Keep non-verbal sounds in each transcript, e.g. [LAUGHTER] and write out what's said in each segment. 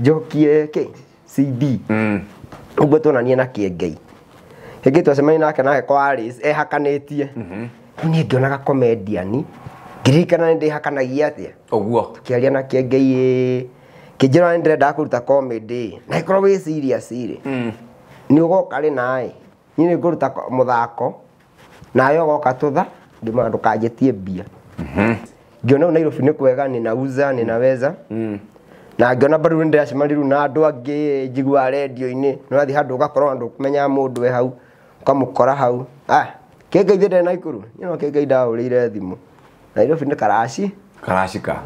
njokie ki CD mm uguo tuonanie na kĩengei kĩngĩ twacemania nake nake kwa Alice ehakanĩtie mhm. rĩu niĩ ngĩonaga comedian ngĩririkana nĩ ndĩhakanagia atĩa ũguo tũkĩaria na kĩengei kĩnjĩra nĩ ndĩrendaga kũruta comedy na ĩkorwo wĩ serious rĩ mm. nĩ ũgoka rĩ naĩ niĩ nĩ ngũruta mũthako nawe ũgoka tũtha ndũkanjĩtie mbia mhm. ngĩona Nairobi nĩ kwega nĩ nauza nĩ naweza mm na ngiona bado nĩ ndĩracemanirie na andu angi njigua radio ini nĩ ũrathiĩ handu ũgakorwo andu kumenya mundu we hau kamukora hau ah kĩngai ndĩrĩ na ikũrũ niĩ no kĩngai ndahũrĩire thimũ nairobi nĩ karaci karacika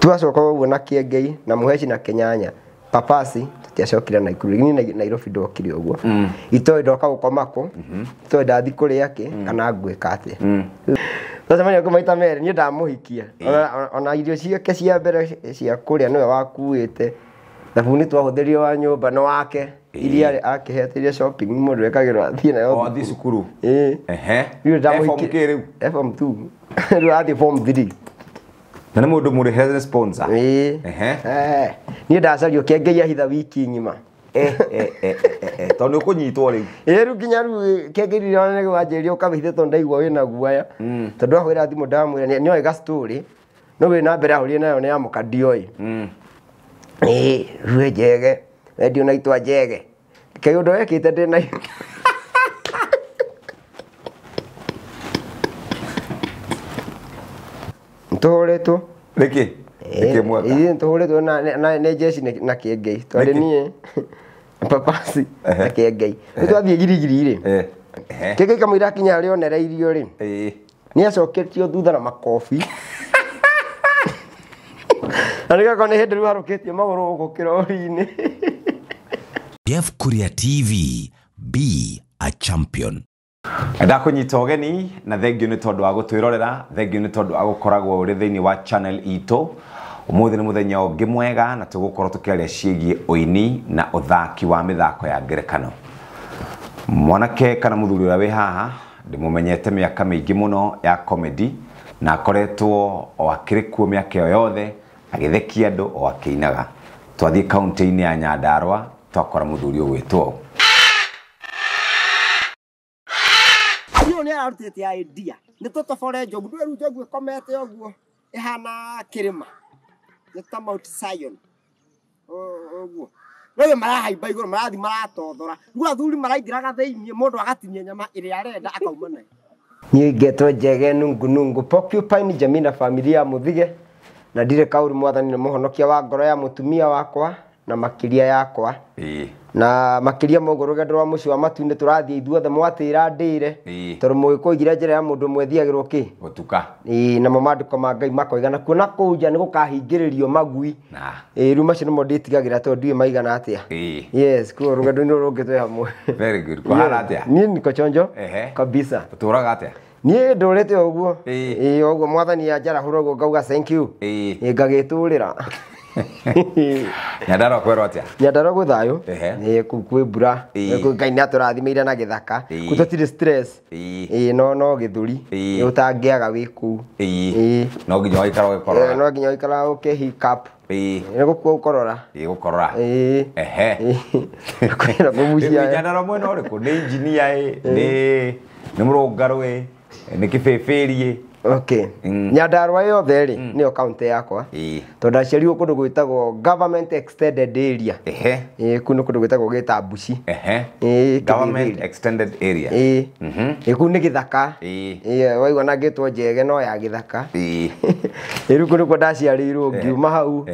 twacoka ũguo na kĩengei na mũheci na kenyanya papasi tũtiacokire na ikũrũ niĩ nairobi ndokire ũguo mm. itoĩ ndoka gũkoma kũ mhm. itoĩ ndathi kũrĩa kĩ mm. kana ngwĩka atĩa mm tacemania ngũ maita merĩ niĩ hikia ona irio ciake cia mbere cia kũrĩa nĩwe wakuĩte thabuni twahũthĩrire wa nyũmba nĩ wake iria akĩhetire shopping mũndũ ekagĩrwo thiĩ nayo athiĩ cukuru ĩĩ rĩu ndamũhikia rĩu form 2 [LAUGHS] rĩu athiĩ form 3 na nĩ mũndũ mũrĩhe sponsor ĩĩ niĩ wiki ng'ima Eh, eh, eh, tondå nä å kå nyitwo rä u ä rä u nginya rä u kengä rire onene wanjä ria å kamä tondå ndaigua wä na guoya mm. tondå ahå ra thimå ndamwä ra nä oä ga no wä na mbere ahå rie nayo nä ya må kandioä ä mm. rue njege wendio na itwa njege kä å ndå wekä te ndä na tå hå rä two nä kä ithuĩ tå hå rä two nä jeci na kä engei twarä niä papasi na kä engei nä twathiä girigiri-rä kä ngei kamå ira akinya arä onereirio rä nä acoketio thutha na makobi [LAUGHS] na nä gakorwo nä hä ndä rä u harå kä tie magå rå gå kä rori-inä Jeff [LAUGHS] Kuria TV be a champion ndakunyita ũgeni na thengio nĩ tondũ wa gũtwĩrorera thengio nĩ tondũ wa rä thä thĩinĩ wa channel itũ umuthi nä må thenya å ngä mwega na tå gå korwo tå kä å ini na å thaki wa mä thako ya ngerekano mwanake kana må thuri å rä haha ndä må menyete mä aka mä ingä må no ya komedi na akoretwo o akä rä kuo mä aka ä yo yothe agä thekia andå o akä inaga twathiä ya nyandarwa twakora må thuri å gwä two nä ararutite idea nä tå njogu ndä komete Mount Zion oguo oh, oh, oh. nayo marahaimba igå rå marathi maratothora rä u athuri maraingäraga thä iniä må ndå agatinia nyama ä rä a arenda akauma nayo niä ngetwo njege nungu nungu pocupine jamii na famili ya muthige na ndirä kaå mwathani na må honokia wa ngoro ya må tumia wakwa na makä ria yakwa na makiria mogo rugendo rwa muci wa matu-inĩ ithu tũrathiĩ ithuothe mwatĩra ndĩre tondũ mũgĩkũigire njira ya mundu mũndũ ũmwe thiagĩrwo kĩ gũtuka namo mandĩko ma ngai makoigana kuona kũu nja nĩ gũkahingĩrĩrio magui rĩu macio nĩmo ndĩtigagĩra tondũ ndiĩ maigana atia yes ndu ro to ya kuo rũgendo-inĩ rũngĩ twĩ hamwe niĩ nikochonjo kabisa tũtũraga atĩa niä ndå rä te å guo å guo mwathani ya jara å guo ngauga thank you i ra [LAUGHS] nyandarua kwerwo atia nyandarua gwä thayå kwä mbura ngai nä atå rathimä ire na gä thaka kå tåtirä no no gä thå ri å tangä aga wä kå u no nginya waikara å gä no nginya waikara å kä nä gå gå korora gå korora [LAUGHS] kå mucia nyandarua mwena å rä kå nä injinia nä må rå ngarå nä kä bä bä riä okay mm. nyandarua yothe rĩ mm. nĩyo yakwa tondũ aciarirwo ndå gwä government extended area ehe ĩĩ kũu nĩ kũndũ gwĩtagwo gĩta mbuci ehe ĩĩ government extended area ĩĩ mhm. ĩĩ kũu nĩ gĩthaka ĩĩ waigua na ngĩtwo njege no ya gĩthaka ĩĩ rĩu kũu nĩkuo ndaciarĩirwo ngiuma hau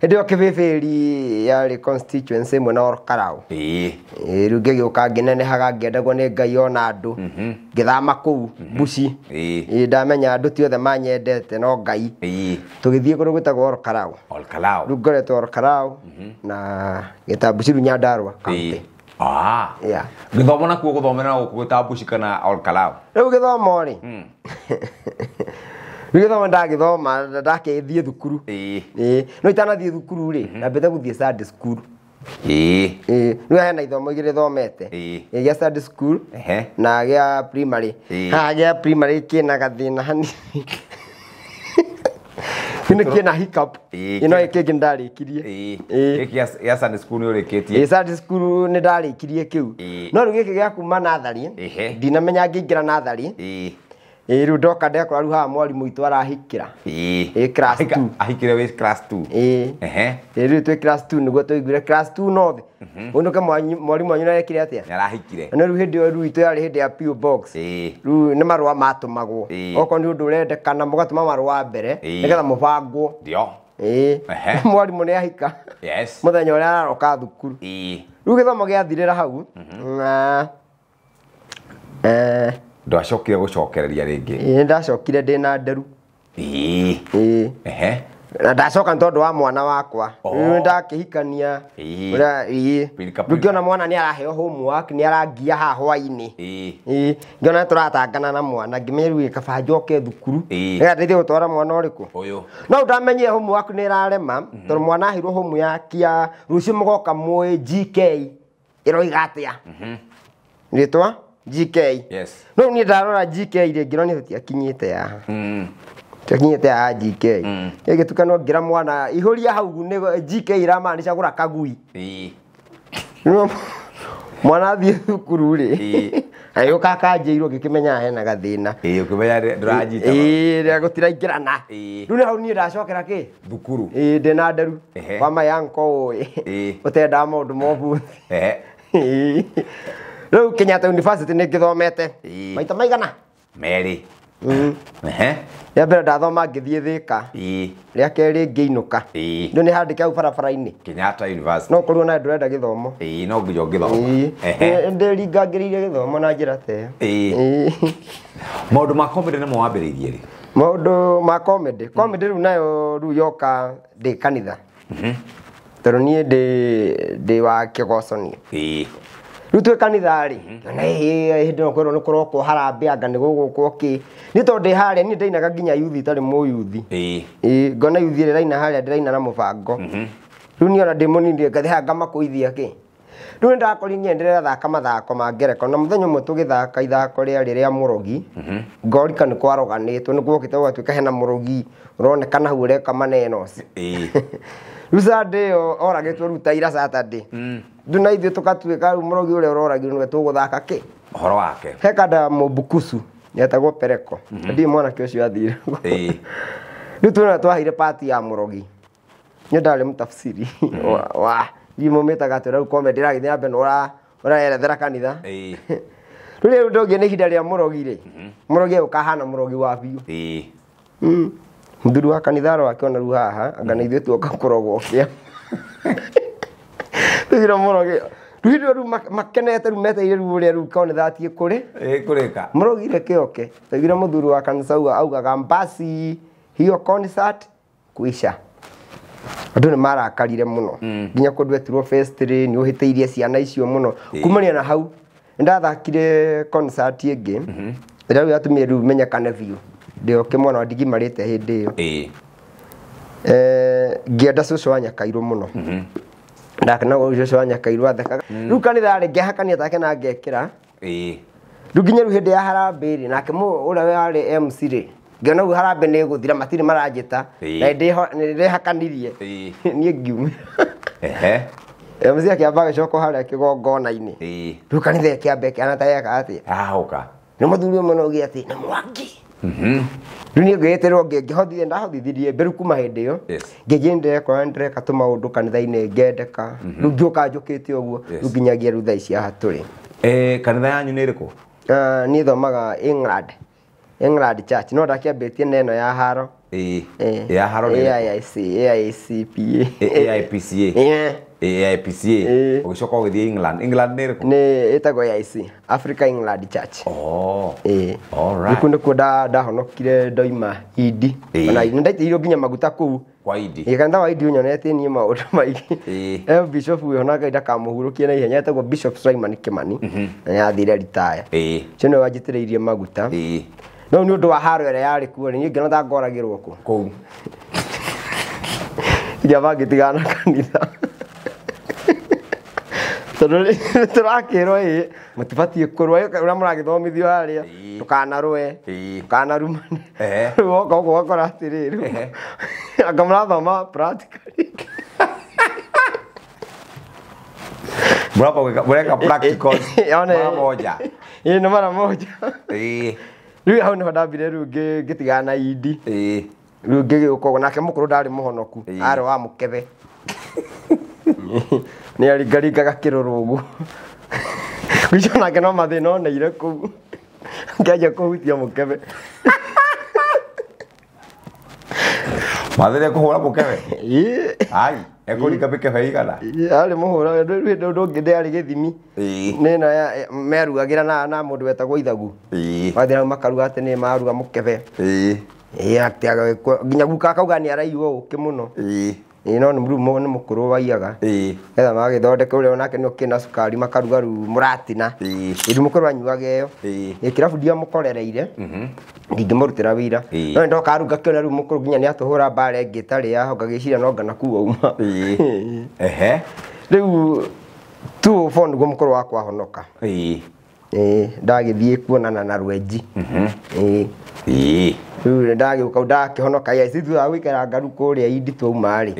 hä ä yarä constituency ĩmwe na orkarau rä u ngä gä å ka ngä nenehaga ngäendagwo nä ngai ona andå mhm. ngä thama kå u mbuci mhm. ndamenya andå ti othe manyendete no ngai tå gä thiä kå rå gwä tagwo orkarau rä u ngoretwo orkarau mhm. na gä ta mbuci rä u nyandarwa kauntä gä thomo nakuo gå thomera gå kå gwä ta kana orkarau rä u gä thomo hmm. [LAUGHS] rä gä thoma ndagäthoma ndakä thiä thukuru no itanathiä thukuru rä nambete gå thiä rä hena ithomo igä rä thomete gä a school na gä a primary a primary kä na gathä na hanini kini kä na hiccup ä no kä ngä nä ndarä kirie nä ndarä kirie kä u no rä u gä kä gä a kuma nathari ndinamenya ngä ingä ra nathari ä rä u ndoka ndekora rä u haha mwarimå itå arahikä ra ahikire wä ä rä u twä nä guo tå iguire nothe mhm. å nå ke mwarimå anyu narekire atä arahikire no rä u hä ndä ä yo rä u itå yarä hä ndä ya rä u nä marå a matå magwo okorwo nä å ndå å rendekana må gatå ma marå a mbere nä getha må bangwo [LAUGHS] mwarimå nä ahika må thenya å rä a araroka thukuru rä u gä thomo gä athirä ra hau mhm ndwacokire gũcokereria rĩngĩ ĩĩ ndacokire ndä na nderu ĩĩ ĩĩ na ndacoka nĩ tondũ wa mwana wakwa oh. rĩu ndakĩhikania ũrĩa ngĩona mwana nä araheo homework nĩ arangia haha ona nä tå ratangana na mwana ngĩmenyerire kaba kabanjoke thukuru ä ĩga gå twara mwana å rä kå no ndamenyire nä homework nĩ ĩrarema mhm. tondũ mwana aheirwo homework ya rũciũ mũgoka mwĩ GK ĩroiga atĩa mhm. rĩtwa GK yes no ni ndarora GK ringi no ni tiakinyite yaha mm tiakinyite ya GK mm igitukano ngira mwana ihuria hau ni GK irama ni gura kagui ii no mwana thie thukuru ri ii ayoka akanjirwo ngikimenya hena gathina ii ukimenya ndurajita ii ria gutiraingirana riu ni hau nie ndacokera ki thukuru ii ndina nderu wa mayanko ui utendaga maundu mobuthi riu Kenyatta University nä ngä thomete maita maigana merä ya mm. mbere ndathoma ngä thiä thä ka rä a kerä ngä inå ka rä nä handä ke barabara-inä no kå rä ndå renda gä thomo no å ngä thoma ndä ringangä rä ire gä thomo na njä ra teo maå ndå ma komedä nä mo rä irie rä maå ndå ma komedä komedä mm. rä u nayo rä u yoka ndä kanitha mm-hmm. tondå niä ndä wa kä goconio rä u twä kanitharä hä ndä kwärwo nä kå rokwo harambäanga nä gågåkwo kä nä tondå harä a niä ndainaga nginya yuthi itarä må yuthi ngona yuthi ä rä raina harä a ndä raina na må bango mhm. rä u niona ndä må ninirie ngathä ha ngamakå ithia kä rä u nä ndakorinie ndä rerathaka mathako ma ngereko na må thenya mwe tå gä thaka ithako rä arä rä a må rogi mhm. ngorika nä kwaroganä two nä guokä te gatuä ka hena må rogi å ronekana hau å reka manenos [LAUGHS] rä u candä ä yo oragä two rä u ta nduna ithuä tå katuä murogi å rä a å roragirwo nä we tå gå thaka kä horo wake he kanda må mbukucu nä etagwo pereko mhm. ndiä mwanake å cio athire rä u tuona twaheire pati ya murogi nä ndarä må tafsiri mhm. wa ndimå mä taga atä rä u komendä ragä thiä nambe å rarerethera kanitha rä rä u ndå ngä nä ihinda rä a må rogi rä må mhm. rogi agå kahana må rogi wa biå må mm. thuri wa kanitha ro akĩona rä u haha anga nä ithuä tuoka kå rogwo kä [LAUGHS] tugira muroge rwirwo rä u makenete rä u meteire rä u å rä a rä u konethatiä kå rä kå rä ka må rogire kä oke taugire må thuri wa augaga andå nä marakarire må no mm. nginya kå nä å hä tä irie ciana icio må no kumania na hau nä ndathakire ä ngä ä rä a rä u rä u menyekane biå ndä mwana te hä ndä ä yo ngä enda cå må no ndakenaga ucio cio anyakairwo athekaga hmm. riu kanitharä ngehakania take na ngekira riu nginya riu hä ya harambä rä nake å rä a warä mc rä ngiona u harambe nä gå thira matirä maranjä ta na nä ndähakanirie niä ngiumä mc akäamba gä coka harä a kä gongona-inä riu kanitha kä ambe kä anatayeka atä ahå ka nä må thuri å mwe no å gä atä nä mwangi Mm-hmm. rä niä ngä gä tä rwo ngä ndahothithirie mbä kuma hä ndä ä yo ngä njä ndĩrekora nä ndĩreka tå maå ndå kanitha-inä ngendeka mm-hmm. rä u ngä å kanjå kä te å guo rä u nginyagia rä u thaici haha eh, tå rä kanitha yanyu nä rä kå niä thomaga england england church no ndakäambä tie na ä no ya haro eh, eh. ya haro AICPA ya IPCA ugicoka eh. with England England nä rä nä ä tagwo AIC Africa England Church oh. eh yeah. all right. da nä kuo ndahonokire ndoima idi e ona eh. nä ndaitĩirwo nginya maguta kå u gäkanda e wa idi e ma nyonetie ma [LAUGHS] maå eh maingä eh, bishop å yonagai ndakamå hurå kie na ihenya etagwo bishop Sulaiman Kimani na mm-hmm. nä athire ritaya cio nä wanjä tä rä irie maguta eh no nä å wa haru ä rä a yarä kuo rä niä ngä nonda ngoragä rwo kå kå u iria mangä tondå [LAUGHS] tå rakärwo ä matibatiä kå rwa rä a må ragĩthomithio harĩa tå rwe tå kanarumane rä [LAUGHS] u woka å guo gakora atä rä rä [LAUGHS] anga må rathoma mureka nä mara moja rä u hau nä ho ndambire rä u ngä tigana na indi rä u ngä nake må kå rå ndarä må honoku arä wa må kebe nä aringaringaga kä rå rå gu gwicå no mathä eh, na oneire kå u ngenja kå hutia må kebe mathä re kå hå ra må kebe ekå rika mä kebe igana arä må hå ra ndå ngä ndä arä gä thimi nä no merugagä ra na må ndå wetagwo ithagu mathä nau makaruga atä nä maruga må kebe nginya guka akauga nä araigwo å kä må no no nä må nä må kå rå waiaga getha magagä thondeka å rä a onake nä å kä na cukari makarugaru må ratina ä rumå rå anyuaga ä yo ä kä rabu ndia må korereire mhm. ndingä må rutä ra wä ira no nä ndokarunga kä ona rä u må kå rå nginya nä atå hå ra mbara ngä tarä ahongagä cira no ngana kuo uma rä u tu å bo nä guo må kå korwo wakwahonoka Eh, thiä kuonana na rwenji mm-hmm. eh. rä ndagäåka ndakĩhonoka thutha wa gũikara ngaru kũrĩa indi twaumarĩ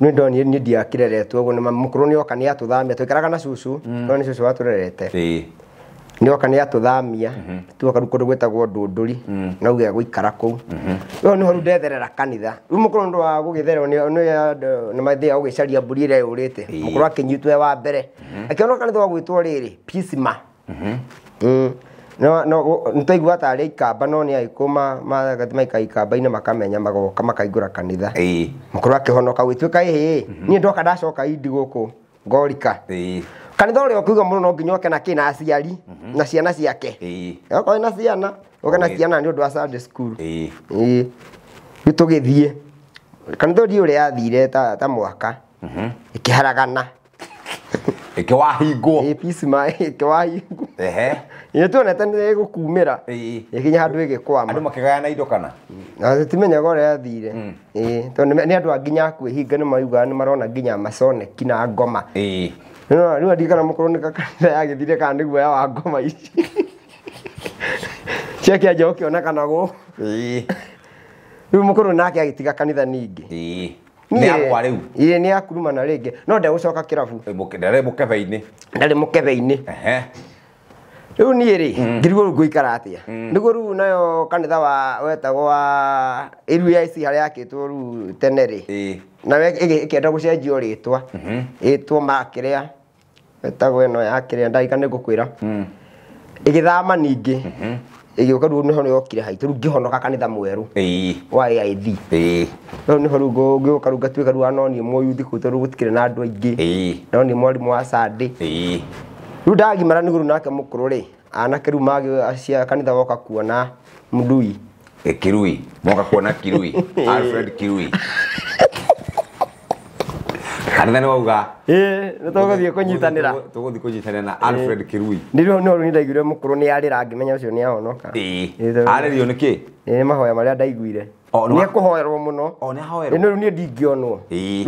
nä ndoni nä ndiakä reretwo å guo må kå rå nä oka nä atå thamia twä karaga na cucu mm. no nä cucu watå rerete nä oka nä atå thamia mm-hmm. tuoka rä u kå ndå gwä tagwo ndå ndå ri mm. na uge gå ikara kå u ä mm-hmm. yo nä ho ndetherera kanitha rä u må kå rå ndå wa gå gä thererwo nä mathä a gå gä caria mburi ä rä a yå rä te må kå rå akä nyitwe wa mbere akä onwo wa gwä two rä rä pisma Mm-hmm. Mm. nĩtaigua a ikamba no nĩ aikũ magathi maika ikamba-inĩ makamenya magoka makaingũra kanitha mũkũrũ akĩhonoka gwĩtuĩka ĩhĩ mm-hmm. niä ndoka ndacoka indi gũkũ ngorika kanitha ũrĩa ũkiuga mũno no nginya oke na kä na aciari mm-hmm. na ciana ciake okorwo na ciana oke na ciana nĩ ũndũ wa Sunday school ĩĩ tũgĩthiĩ kanitha ũrĩa yathire ta mwaka ä kä haragana [LAUGHS] kä wahingwo kä wahingwo nä tuonete nä gå kumä ra ä kinya handå ä gä kwama andå na indo kana timenyaga å rä a thire mm. tondå nä andå a nginya kwä hinga nä maugaga nä marona nginya maconeki na ngoma rä u andikana må korwo nä gakanitha yagä thire kana nä guoya wa ngoma ici [LAUGHS] ciakianja å kä ona kana gå rä u må korwo nake agä tiga kanitha ningä akwa rä u ä nä akuruma na rä ngä no ndegå coka kä rabu ndarä må kebe-inä ndarä må kebe-inä rä u niä rä mm. ngärigwo rä ngå ikara atä a mm. nä guo rä u nayo kanitha wa wetagwo wa ruic harä yakä two rä u tene rä nawe ä kä enda gå cenjio rä twa ä mm-hmm. two makä rä a wetagwo ä no yakä rä a ndagika nä ngå kwä ra ä mm. gä thama ningä mm-hmm igioka rä u nä ho nä yokire haitå rä u ngä kanitha mwerå wa aith rä u nä ho rä u ngä å ka rä u ngatuä ka rä u anoniä moyuthi kwitå rä u gå tikire na andå aingä no nä mwarimå wa sandä rä u ndagimara nä gå nake må kå rå rä anake rä u magä kanitha woka kuona mdui kirui moka kuona kirui [LAUGHS] alfred kirui [LAUGHS] kanitha nä wauga nä tågåthiä kå nyitanä ra tågåthiä kå nyitanä na alfred kirui nä rä no ndaiguire må kå rå nä arä ra ngä menya å cio nä ahonoka arä rio nä kä mahoya marä a ndaiguire nä ekå hoerwo må no nä rä u niä ndingä onwo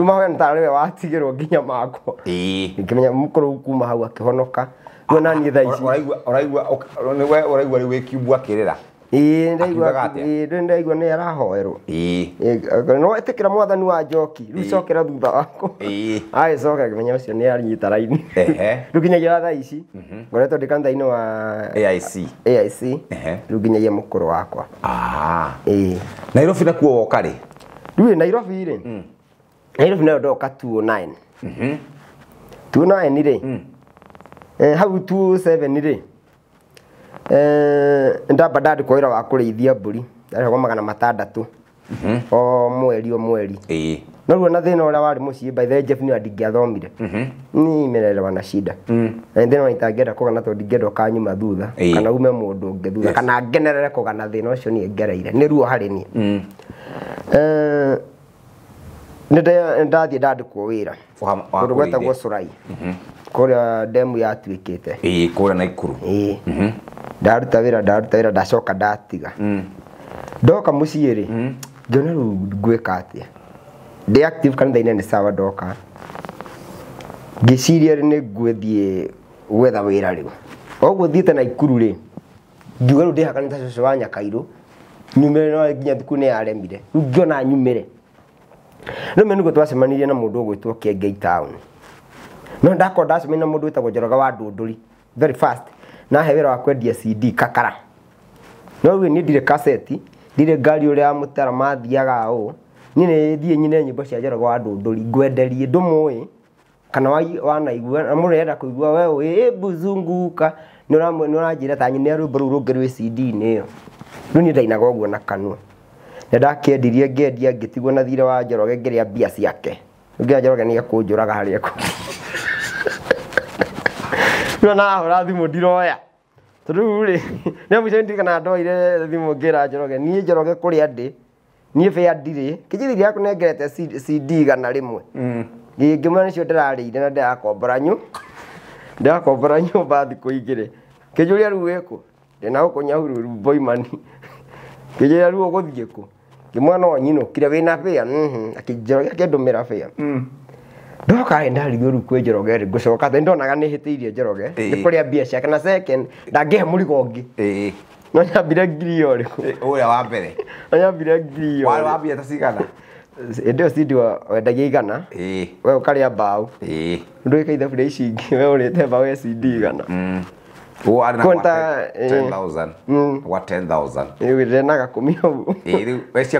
mahoya nä tarä we watigä rwo nginya makwo ngä menya må kuma hau akä honoka rä u naniä thaiciraigua rä wä kiumbu akä rä ra ĩĩ nĩndĩ ndaigua nĩ arahoerwo no ĩtĩkĩra mwathani wa njoki rĩu cokera thutha wakwa [LAUGHS] agĩcoka kĩmenya ũcio nĩ aranyita raini [LAUGHS] rĩu nginyagia thaa ici mhm. ngoretwo ndĩ kanitha-inĩ wa aic aic rĩu nginyagia mũkũrũ wakwa ĩĩ nairobi nakuo woka rĩ rĩu nairobi rĩ mm. nairobi nayo ndoka tuo nine mhm. tuo nine rĩ mm. eh, hau tuo seven rĩ ndamba eh, ndandi kwa wĩra wa kũrĩithia mbũri ndarehagwo magana matandatũ mhm. o mweri o mweri no rĩu ona thĩna ũrĩa warĩ mũciĩ baithe Jeff nĩo ndingĩathomire mhm. ni imererwa na shida mm. thĩna wa itangĩenda kũgana tondũ ndingĩenda ũkanyuma thutha kana ume mũndũ ũngĩ thutha kana ngenerere kũgana thĩna ũcio niĩ ngereire nĩ ruo harĩ niĩ mm. eh, nĩ ndathiĩ ndandĩkwo wĩra kũndũ gwetagwo Curai mhm. kũrĩa ndemu yatuĩkĩte kũrĩa Naikuru ndaruta wä ra ndaruta wä ra ndacoka ndatiga mm. ndoka må ciä rä njona mm. rä u ngwä ka atä a ndä kanitha-inä nä sawa ndoka ngä ciria rä nä ngwäthiä gwetha wä ra rä u thiä te na ikuru rä ngiuga rä u ndä hakanä ta cå wa nyakairå nyumä re no thukuru nä yaremire rä u ngĩona nyumä re rä me nä guo twacemanirie na må ndå å gwä two kengei taåni no ndakorwo ndacemania na må ndå wä tagwo njoroga wa ndå ndå ri very fast na he wira wa kwendia cd kakara no we ni ndirä kaseti dire gari å amutara mathiaga o ni nä thie nyine nyimbo cia jero wa ndå ndå ri ngwenderie ndå må ä kana wanaigua na må renda kå igua we e ä buzunguka nä å ranjä ra tanyä nä rwä mbo rå u rå cd-inä ä yo rä u niä ndainaga å guo na kanua nä ndakendirie ngendia ngä tigwo na thire wa jero ge ngiria bia ciake ngä jero ge ni njå raga harä ekå no nahå thimå ndiroya tondå rä u rä [LAUGHS] nä må ndiririkana ndoire thimå ngä njoroge niä njoroge kå rä a ndä niä bä ndirä kä njä cd igana rä mwe mm. ngä mwä cio ndärarä ire na ndärakombora nyå [LAUGHS] ndärakombora nyå mba thikå igä rä kä njå rä a rä u wä kå gå kå nyahurä ru [LAUGHS] kire wä na bä a hm, hm. akä njoroge akä ra ndokarä ndarigä rä u kwä njoroge rä ngå coka ndonaga nä hä tä irie njoroge nä kå rä a mbia ciake na ndangä he må rigo ngä no nyambire ngiri yo rä kå å rä a wa mbere no nyambire ngiri yo wa mbia ta cigana ä yo cindi wendagia igana we å karä a mbaå ndå ä ka ici ingä we å rä te mbaå ya cindi igana mm wena eh,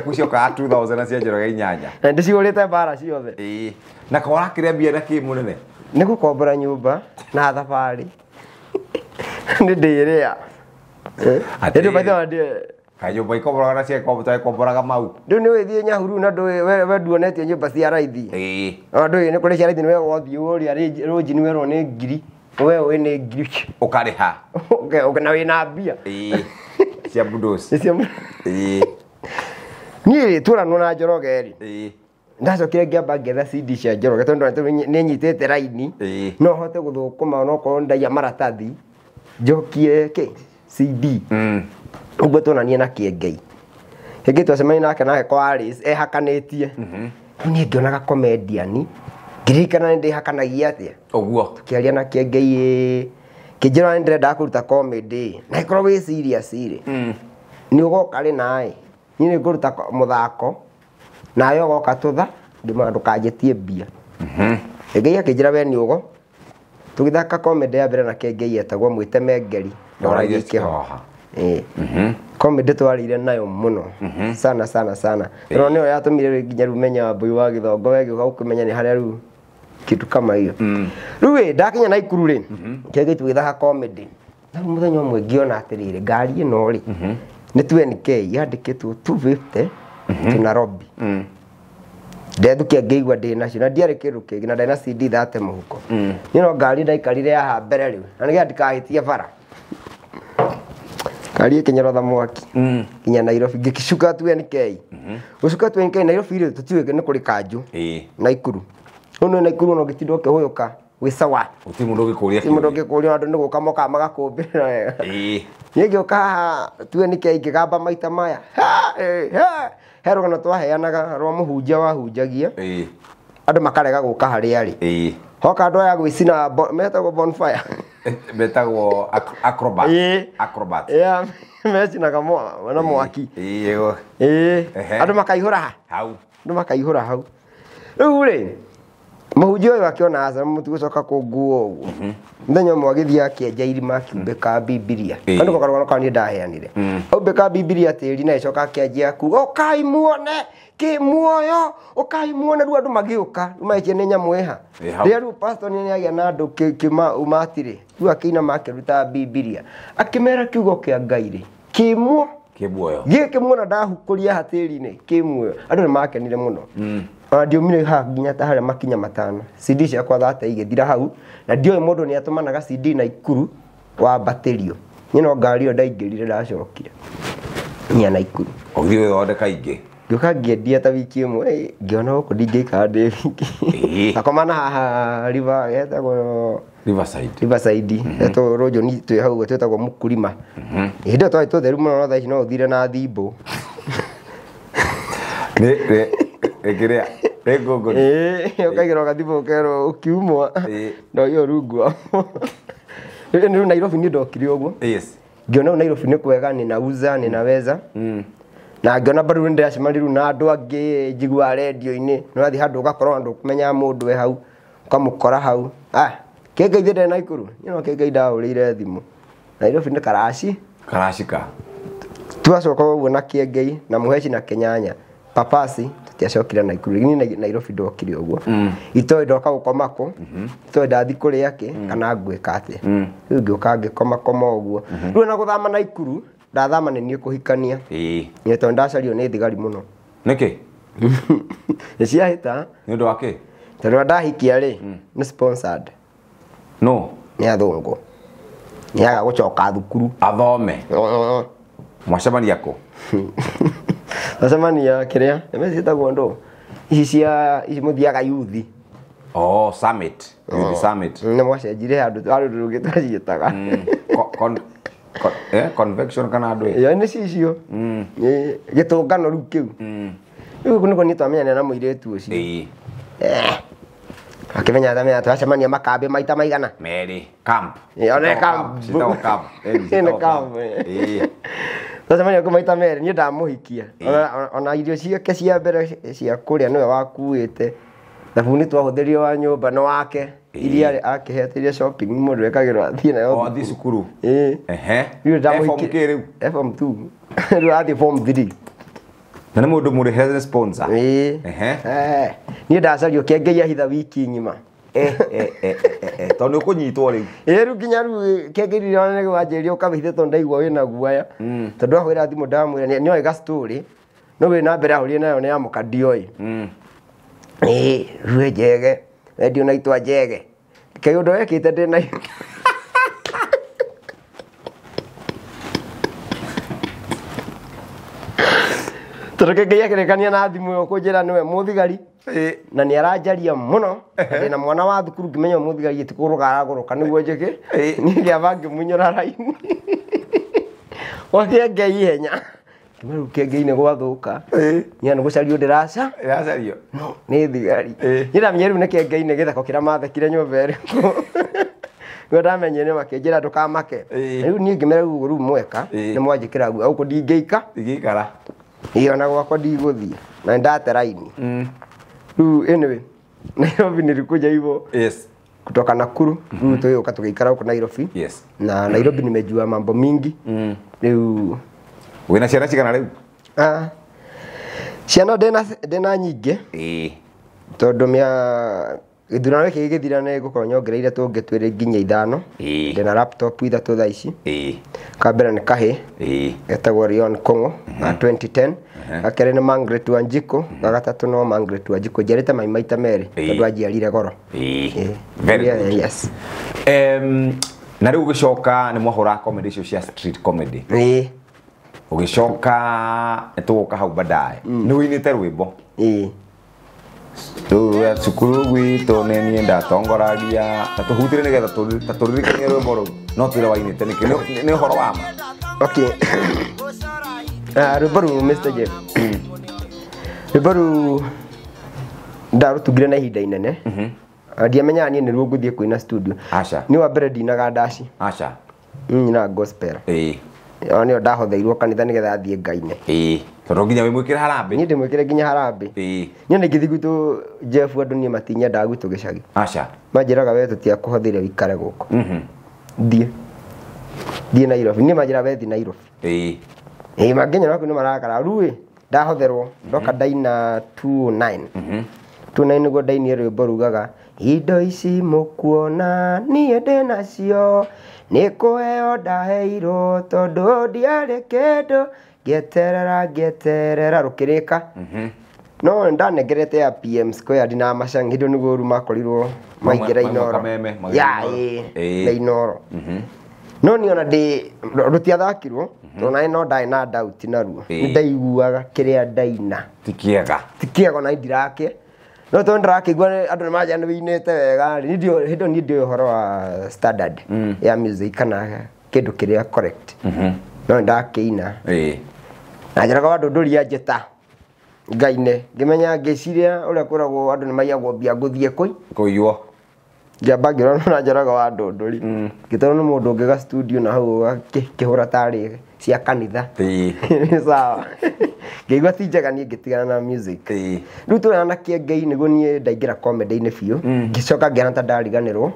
mm. gakumi na cianjeroga inyanya ndä cigå rä te mbara ciothe rä kä må nene nä gå kombora nyå mba na thabarä nä ndä rä mau nä wä thiä nyahuru na nyå mba cia raithi ndå kå rä cia raithi nä wegwathiä rä a rå njini werwo nä ngiri we wini ngiri ukariha na wina mbia cia budosi niä tå ranwo na njorogeri ndacokire ngäamba ngetha cindi cia njoroge tondå nä nyitä te raini no hote gå thå kå ma onokorwo ndaiya maratathi njokie kä cd mm. guo tånanie na kä ngei hä ngä twacemani nake nake kwaris ehakanä tie mhm. nä ngä ona gakomediani ngiririkana nä ndä hakanagia atä a å guo tå kä aria na kengei kä njä ra nä ndä kå ruta na ä korwo wä ciriacirä hmm. nä å goka rä naä niä nä ngå ruta må thako nawe å goka tå tha ngä ndå kanjä tie mbia kengei mhm. akä njä ra we nä å go tå gä thaka ya mbere na kengei etagwo mwä teme ngeri ndoragä hoha komedä mhm. twarä ire nayo må no mhm. sana sana sana no nä yo yatå mire nginya rä u menya mbå wa gä thongo wegä å ka gå kä menya nä harä a rä kitu kama hiyo mm. rä u ndakinya na ikuru ri kä gä comedy na må mwe ngäona atä rä ngari no rä mhm. nä 2nk yandä kä two 250 mhm. tuna robi mm. ndethukia ngĩigua ndĩ nacio na ndiarĩ kĩndũ kĩngĩ na ndĩna cd thate mũhuko nĩ mm. no ngari ndaikarire yaha mbere rĩu na nĩgetha ndikahĩtie bara ngari ĩkĩnyerotha mwaki nginya nairobi ngĩkicuka 2nk mhm. gũcuka 2nk nairobi rĩ tũtiũĩ nĩ kũrĩ kanjũ na ikuru no na ikuru no gitindo ke hoyoka gwicawa uti mundu gikuria ki mundu gikuria andu ni guka moka magakumbira wega ii nie gioka haha tuwe ni kei ngigamba maita maya he rugano twaheanaga rwa muhunjia wahunjagia andu makarega guka haria ari hoka andu aya gwicina metagwo bonfire meta metagwo acrobat acrobat yeah mo na mwaki ii andå makaihå ra hau andå makaihå ra hau rä u rä muhunjia ũyũ akĩona azara mũtigũcoka kũnguo ũguo mm-hmm. mũthenya ũmwe agĩthiĩ akĩenja irima akiumbĩka mm. bibilia andũ kakarũgano kau nĩ ndaheanire aumbĩka mm. bibiria tĩri na ĩcoka akĩanjia kuga ũkai muone ki muoyo ũkai muone rĩu andũ magĩũka magĩkia nĩ nyamũ ĩha rĩrĩa rĩu pastor nĩ agĩa na andũ kĩmatirĩ rĩu akĩinama akĩruta bibilia akĩmera kiugo kĩa ngai rĩ kĩ gie gĩkĩ muona ndahukũria hatĩri-inĩ kĩ muoyo andũ nĩ makenire mũno mm ona ndiumire ha nginya ta harĩa makinya matano cd ciakwa thata igĩthira hau na ndiũĩ mũndũ nĩ atũmanaga cd na ikuru wa wambatĩrio niĩ no ngari ĩyo ndaingĩrire ndacokire nya na ikuru ũgithiĩ gwĩthondeka ka ngĩũka ngĩendia ta wiki ĩmwe ngĩona gũkũ ndingĩikara ndĩ wiki akomana haha riva getagwo Riverside. Riverside. Mm -hmm. Eto rojo ni tu hau gwe twetagwo mukurima. Mhm. Hĩndĩ ĩyo twari tũtheru mũno no thaici no ũthire na thimbũ. Ekiria. Ekongo. Eh, ukaigirwo gathibo kero ukiumwa. Ndo hiyo rungwa. Nairobi ndio ndokire uguo. Yes. Ngiona Nairobi ni kwega ninauza ninaweza. Mm. na ngĩona bado nĩ ndĩracemanirie na andũ angĩ njigua redio-inĩ nĩ ũrathiĩ handũ ũgakorwo andũ kũmenyaga mũndũ e hau ũkamũkora hau ah kĩngai thĩ ndĩ naikuru niĩ no kĩngai ndahũrĩire nairobi nĩ karaci karaci ka twacoka na kĩengei na mũheci na kĩnyanya papasi tutiacokire naikuru ni nairobi ndokire uguo mm. itoä ndoka gå mm-hmm. mm. mm. koma kå ndathi kå rä akä kana ngwä ka atä rä u ngä å ka koma koma å guo mm-hmm. rä u na gå thama naikuru ndathama nä niä kå hikania nä ndacario nä thigari må no nä kä nä ni ta ake å ndå wa kä tondå ndahikia rä mm. nä no nä athå ngå nä aga gå coka thukuru athome mwacemania yako macemania [LAUGHS] kä rä a ciätagwo ndå ici cia må yuthi oh, oh. nä mwacenjire handå handå ndå ngä twaciätaga mm, eh, convection kana andå nä cicio mm. gä tå ngano rä u kä u mm. rä u nä koniä twamenyanä na må irä tu å cio eh. akimenya thamenya twacemania makambi maita maigana merä tocemania ngũ maita niä ndamå hikia ona irio ciake cia mbere cia kũrĩa nĩwe wakuĩte thabuni twahũthĩrire wa nyũmba nĩ wake iria akĩhete iria shopping mũndũ ekagĩrwo athiĩ nayo athiĩ cukuru rĩu ndamũhikia rĩu form 2 [LAUGHS] rĩu athiĩ form 3 na nĩ mũndũ mũrĩhe ee. ndacario kenge ihitha wiki ng'ima Eh, eh, eh, tondå nä å kå nyitwo rä u ä rä u nginya rä u kengä rire nä wanjä ria å kamahithä tondå ndaigua wä hmm. na guaya tondå ahå ra thimå ndamwä ra nä oä ga gastorä no wä nambere ahå rie nayo nä yamå kandio kandioä hmm. ä ruä njege wendio na itwa njege kä å ndå wekä te ndä na tondå kä ngä iakärä kania na thimå ä yo kå njä ra nä we må thigari na nä aranjaria må no na mwana wa thukuru ngimenya må thigari ti kå rå garagå rå ka nä guo njä kä nä gä aba ngä munyå ra raini wagä ngei ihenya kimaru kengeinä gwathå ka nä gå cario ndä raca iracario nä thigari nä ndamenyä rä u nä kengeinä gä thako kä rä a mathekire nyå mba ä rä rä [LAUGHS] ndamenyire makä ra ndå kamake rä u niä ngä mera guo rä u mweka nä mwanjä kä ra guo gå ndingä ika ona gwakwa ndigå thiä na nä ndate raini mm anyway [LAUGHS] Nairobi nilikuja hivyo yes kutoka Nakuru mm -hmm. mtu yuka tukaikara huko Nairobi yes. na Nairobi nimejua mambo mingi mm. riu wina ciana cigana riu ah ciana ndena ndena nyingi eh tondu mia githurano giki gigithira ni gukorwo nyongereire tungi twiri nginya ithano ndena laptop ithatu thaa ici kambera ni kahi getagwo Rion Kongo na 2010 mhm gakerä nä mangret wa njikå mm. gagatatå no mangret wa njiko njarä te mai maita merä tondå anjiarire goro na rä u gä coka nä mwahå ra comedy icio cia street comedy å gä coka nä tå gå ka hau bandae mm. nä wä inä te rwä mbo rä cukuru gwitå nä niä ndatongoragia ta tå hutä rä nä getha ta tå ririkanie rwä mbo rå u no twä re wainä te nä å horo wa Ah, rubaru Mr. Jeff [COUGHS] rubaru ndarutugire na ihinda inene mhm. ah, ndiamenyaga niĩ nĩruo ngũthiĩ kũina studio nĩ wa mbere ndinaga ndaci nyinaga gospel nĩyo ndahotheirwo kanitha nĩgetha thiĩ ngaine tondå nginya wä mwä kä re ndä mwä kä re nginya harambä niä nä ngä thi gwitå jebu andå niä matinyendaga gwitå gä cagi manjä we tå wikare gå kå thiä thiä nairobi niä manjä raga wethi nairobi ä mangenya maku nä marakara ruä ndahotherwo ndoka mhm. ndaina 29 nä mhm. guo ndainie rwä mbo rugaga indo ici må kuona niä ndä nacio nä heo ndaheirwo tondå ndiarä kä ndå ngieterera ngieterera rå kä rä ka mhm. no ndanengerete ya pm squared na nä guo ru makorirwo maingä ra inoro inoro no niona ruti rũtiathakirwo mhm. onaä no ndarä na dauti naruo nä ndaiguaga kä rä a ndaina tikiega tikiega na ndirake no to ndärakä igua andå nä manjaa nä te wega hä ndä niä ni å horo wa standard mm. ya music kana kä ndå kä rä a correct mhm. no nä ndakä ina na ajira raga andå ndå ria njäta ngaine ngä menya ngä ciria å rä a kå ragwo andå nä maiyagwo ngå thiä kå njambagĩrwo [LAUGHS] na njoroga wa ndũndũri mm. ngĩtwarwo nĩ ndå ũngĩ ga studio na hau ũgakĩhũra tarĩ cia kanitha [LAUGHS] sawa ngĩigua ti njega niĩ ngĩtigana na music rĩu tũrana na kĩengei nĩguo niĩ ndaingĩra comedy-inĩ biũ mm. ngĩcoka ngĩhana ta coka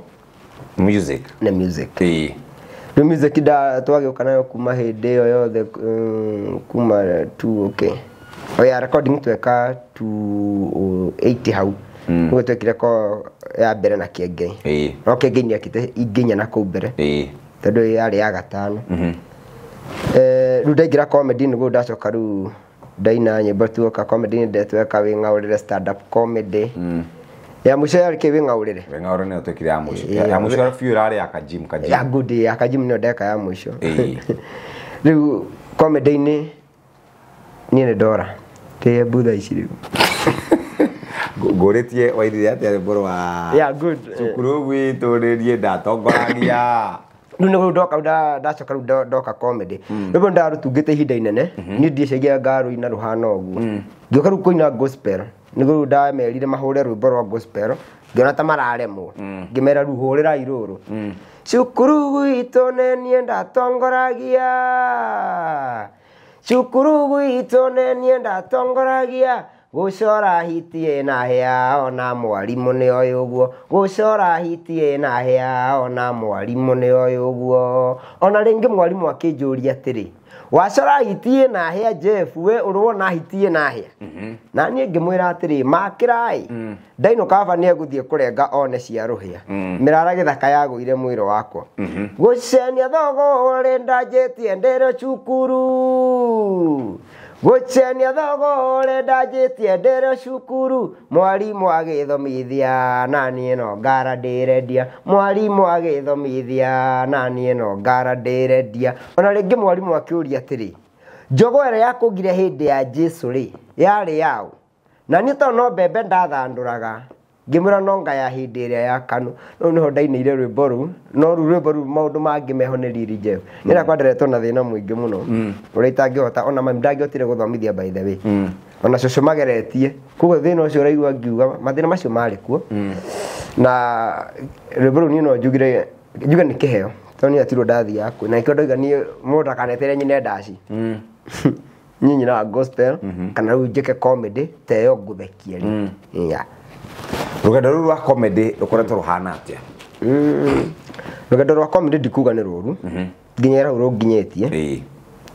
music nĩ music rĩu music twagĩũka nayo kuma hĩndĩ yo yothe mm, kuma tu okay oya oh recording tweka tu 80 hau ũguo twekire ko ya mbere na kä e. no kĩengei nĩ akite ingĩnya na kũu mbere tondå yarä ya gatano mhm. eh, rä u ndaingä ra nä gå ndacoka rä u ndaina nyä mbo tuoka nä ndetweka wä ng'aå rä re mm. ya muico yarä kä wä ng'aå rä re ya muico biå rarä ya kajim kajim ya good ya rä u komedy-inä niä nä ndora tä mbutha ici rä u [LAUGHS] ngũrĩtie wairire atĩa rwĩmbo rwa cukuru gwitũ rĩrie rä u nä ndoka ndacoka rä u ndoka rä u tungä te ihinda inene hmm. nä ndiacengia ngarå hana å guo hmm. ngä oka rä u kå ina nä gå u ndamerire mahå re rwä mbo rwa ngä ona ta mararemwo hmm. ngä mera rä u hå rä rai rå rå cukuru gwitå nenie ndatongoragia cukuru gwitå nenie ndatongoragia gucora hitie na hea ona mwarimu ni oyo guo gucora hiti na hea ona mwarimu ni oyo guo ona ringi mwarimu akinjuria atiri wacora hitie na hea Jeff we urwona na hiti mhm. mm -hmm. na niä ngä mwä ra atä rä makärai mm. ndaino kaba nä egåthiä kå renga one cia rå hä a mm. mä rara gä thaka yagå ire mwä ro wakwa mhm. gå cenia thogå rä ndanjä tie cukuru gucenia thogore ndanjitie ndire cukuru mwarimu agithomithia nani no ngara ndirendia mwarimu agithomithia nani no ngara ndirendia ona ringi mwarimu akiuria atiri njogo ere yakugire hindi ya jesu ri yari yau na ni to no mbembe ndathanduraga ngimwira no ngaya hindi iria ya kanu no niho ndainire rwimbo ru no ru rwimbo ru maundu mangi meho ni riri njeru ira mm. kwanderetwo na thina muingi a uria mm. itangihota ona mami ndangihotire by the way mm. ona cucu mageretie koguo thina ucio uraigua ngiuga mathina macio marĩ kuo na rwimbo no njugire njuge nĩ kĩheo tondũ niĩ atirwo ndathiaga kwĩ na ikio ndauga niĩ mũndũ akanetere nyine ndaci [LAUGHS] nyinyi na gospel mm-hmm. kana rĩu njĩke comedy teyo ngũthekie rĩ rugendo rå rwa comedy rukoretwo ruhana rå hana atä mm. rugendo rwa comedy ndikuga nä rå ru nginya rau rå nginyätie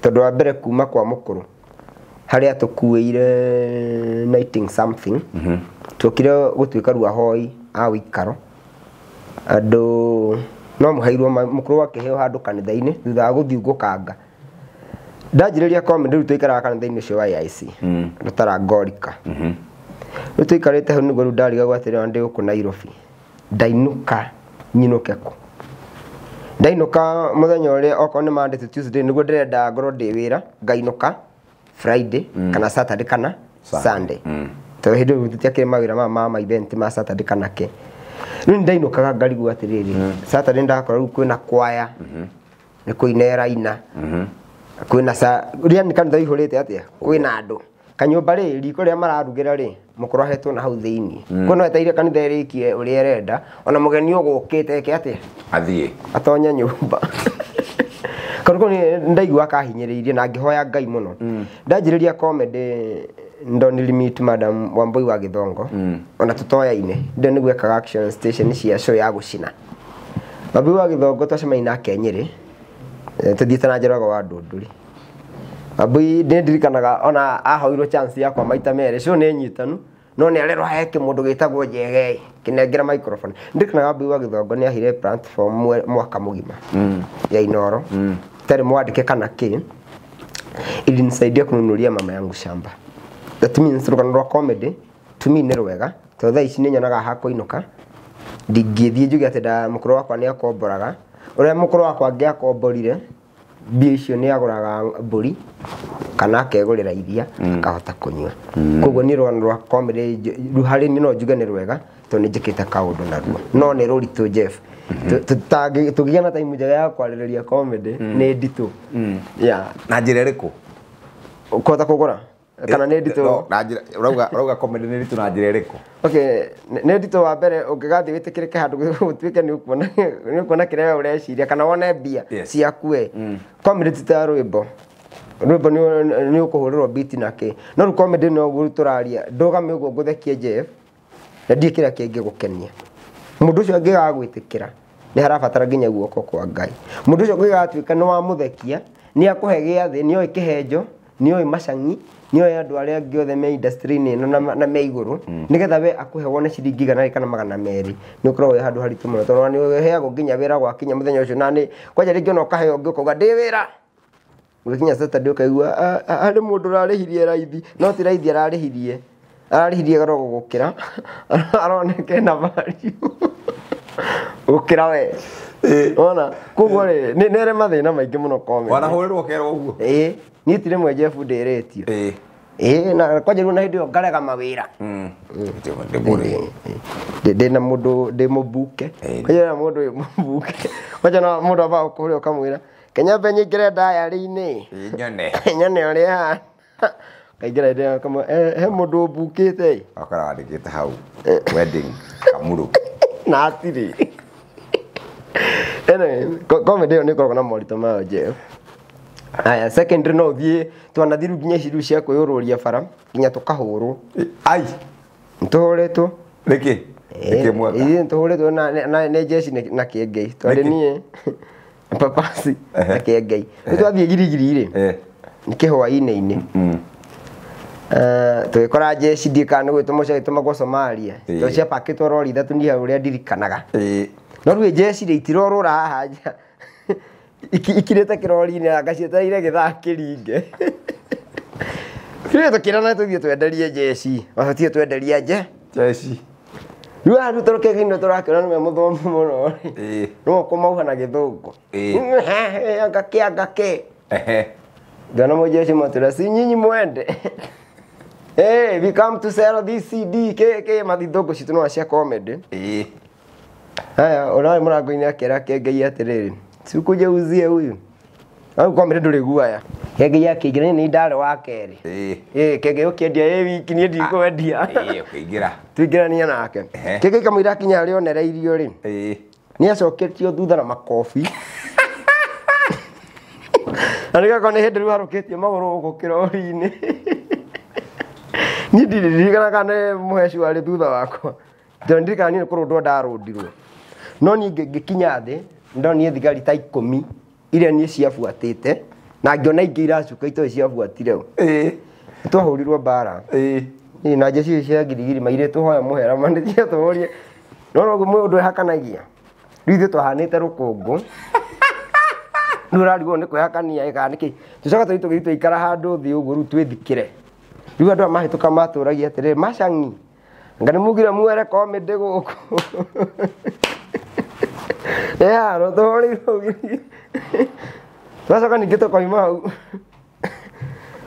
tondå wa mbere kuma kwa må kå rå harä a tå kuä something mhm. tuokire gå tuä ka ruahoi a wä ikaro andå no må hairwo må kå rå heo handå kanitha-inä thutha wa gå ngå kanga ndanjä rä ria komendä rä u twaikaraga kanitha-inä å cio wa rå mm -hmm rä tå ikarä te hau nä guo rä u ndariga gwatä rä ra ndä gå kå nairobi ndainå ka nyinå keku må thenya å rä a okorwo nä mandä tå tuesday nä guo ndä renda ngorwo ndä wä ra ngainå friday mm. kana saturday kana sunday mm. tondå hä ndä å tutiakä mawä ra ma ma saturday kana ke rä ndainå kaga ngarigwo atä rä rä saturday ndakora rä u kwä na kwaya nä kå ina ĩraina kwä na rä a nä kanitha ihå rä te atä a kwä na andå kanyå mba rä riko rä a mararugä ra rä mukorohetwo na hau thiini mm. ko no etaire kanitha irikie uria erenda ona mugeni ugukite ke atia athie atonya nyumba karuko [LAUGHS] ndaigua kahinyiriirie na ngihoya ngai muno ndanjiriria mm. comedy ndonili limit madam wambui wa githongo mm. ona ona ine ndo nigwekaga action station cia show ya gucina wambui wa githongo twacemaine nake nyiri tuthiite na eh, njorogo wa ndunduri abui nä ndirikanaga ona ahoirwo chance yakwa maita merä cio nä nyitanu no nä arerwo heke må ndå gä tagwo njegei kä nengera microphone ndirikanaga abui wa githongo nä ahire platform mwaka må gima mm. ya inoro mm. mwandä ke kana kä ilinisaidia kununulia mama yangu shamba that means rwa comedy to me nä rwega to thaa ici nä nyonaga hakoinuka ndingä thiä njuge atä nda må wakwa nä akomboraga å rä a må wakwa ngä akomborire mbia icio nä agåraga mbå kana akegå rä mm. akahota kå nyua mm. koguo nä rwano rwa harä niä no njuge nä rwega to nä njä kä te kaå ndå naruo mm. no nä rå ritå jeff mm-hmm. tå gä na taimu njega ya kwarä rä ria nä nditå na njä ra ä rä kå kå hota kå gå ra Eh, kana nä nditå rauga komedi nä nditå na njä ra ä rä kå nä nditå wa mbere å ngä gathiä wä tä kä rä ke handå gå tuä ke nä å kuona kä rä a å reciria kana wone mbia ciakue komedi tita rwä mbo rwä mbo nä å kå hå rä rwo biti na kä no rä u komedi no guo tå raria ndågame å guo ngå thekie jef na ndiä kä rä a kä ngä gå kenia må ndå å cio angä gagwä tä kä ra nä harabatara nginya guoko kwa ngai må ndå å cio ngä gatuä ka nä wamå thekia nä akå he gä athä nä oä kä henjo nä oä macangi nioe andå arä a angä othe me industry ni na na me igå rå hmm. nä getha we akå he wone ciringi kana magana merä nä å koragwo wä handå haritå må no tondå nä nginya wä ra gwakinya må thenya å cio na nä kwanja rä ngä ona å kaheo ngä å kauga ndä wä ra gå kinya satadä å kaigua ah, ah, harä må ndå rarä hirie raithi no ti raithi ararä hirie ararä hirie garogo gå kä ra [LAUGHS] aroneke na variå gå kä ra we Eh. ona koguo rä nä erä mathä na maingä må no wanahå rä rwo kerwo å guo ä niä ti mwe jebu ndä rä tio ä na kwanjä hmm. rä na hä ndä ä yo ngarega mawä ra ndä na må ndå ndä må mbuke kwanjä na må ndå må mbuke kwanjä na må ndå ambaa kå hå rä a å kamwä ra kenya mbe nyingä re ndayarä-inä nyone [LAUGHS] nyone å rä a kaingä ra he må ndå mbukä te akara wandä kä te hau eh. wedding kamurå [LAUGHS] na atirä anyway, yo nä nĩ na moritũ mayo njeũ aya secondary no thiä twanathiru nginya ciru cia kwä å ria bara nginya tå kahå rwo ai nä tå hå rä two nä kä nä tå hå rä two nä jeci na kä ngei twarä niä papasi na kä ngei nä twathiä girigiri rä eh. nä kä hwainä-inä mm. eh, tå gä kora jeci ndiä kana nä gwä tå må cagä tå magwo somaria tå ciapakä two rori ithatå niha å rä a ndirikanaga no rä njeciria itirorå rahanja [LAUGHS] ikirä te kä rori-inä na ngacietereire gä thaa kä ringe [LAUGHS] tå kä rana tå thiä twenderie jeci wabatie twenderia nje jeci rä u andu tå rå kegä tå rakä ona nä me må thomu må no rä no kå mauha na gä thå ngå angake angake ngana må jeci matå ra si mwende [LAUGHS] Hey, we come to sell this CD, ke, ke, mathithũngũ citũ no cia comedy. Ĩĩ haya unawe mũrango-inĩ akĩra kengei Siku cikuje uzie huyu akwamire ndå rä guaya kengei akäingä ra nä ndarä wa kerä kengei å kä endia ä wiki niä ndikwendia tũingä ah, [LAUGHS] rania nake kengei kamå ira kinya rä onereirio rä nä acoketio thutha na makobi na nä gakorwo nä hä ndä rä ya harå kä tie magå rå gå kä rori-inä niä ndiririkanaga nä må hecwarä thutha wakwa tondirikana niä kå rå ndirwo no niĩ ngĩkinya thĩ ndonire thigari ta ikå mi iria niĩ ciabuatĩte na ngĩona ingä iracuka itoĩ ciabuatire twahũrirwo mbara na njeci cia girigiri mairĩ tũhoya mũhera manĩtie tũhũrie no noguo mũndũ ehakanagia rĩu ithuĩ twahanĩte rũkũngũ rĩu ũrarigwo nĩ kwĩhakania ĩkaa nĩkĩ tũcoka tũri tũgĩri twaikara handũ thĩ ũguo rĩu twĩthikĩre rĩu andũ arĩa mahĩtũka matũragia atĩrĩrĩ macang'i nga nĩ mugire muere komĩndĩ gũkũ [LAUGHS] યાર તો વળી બસ Masa kan kita kau mau?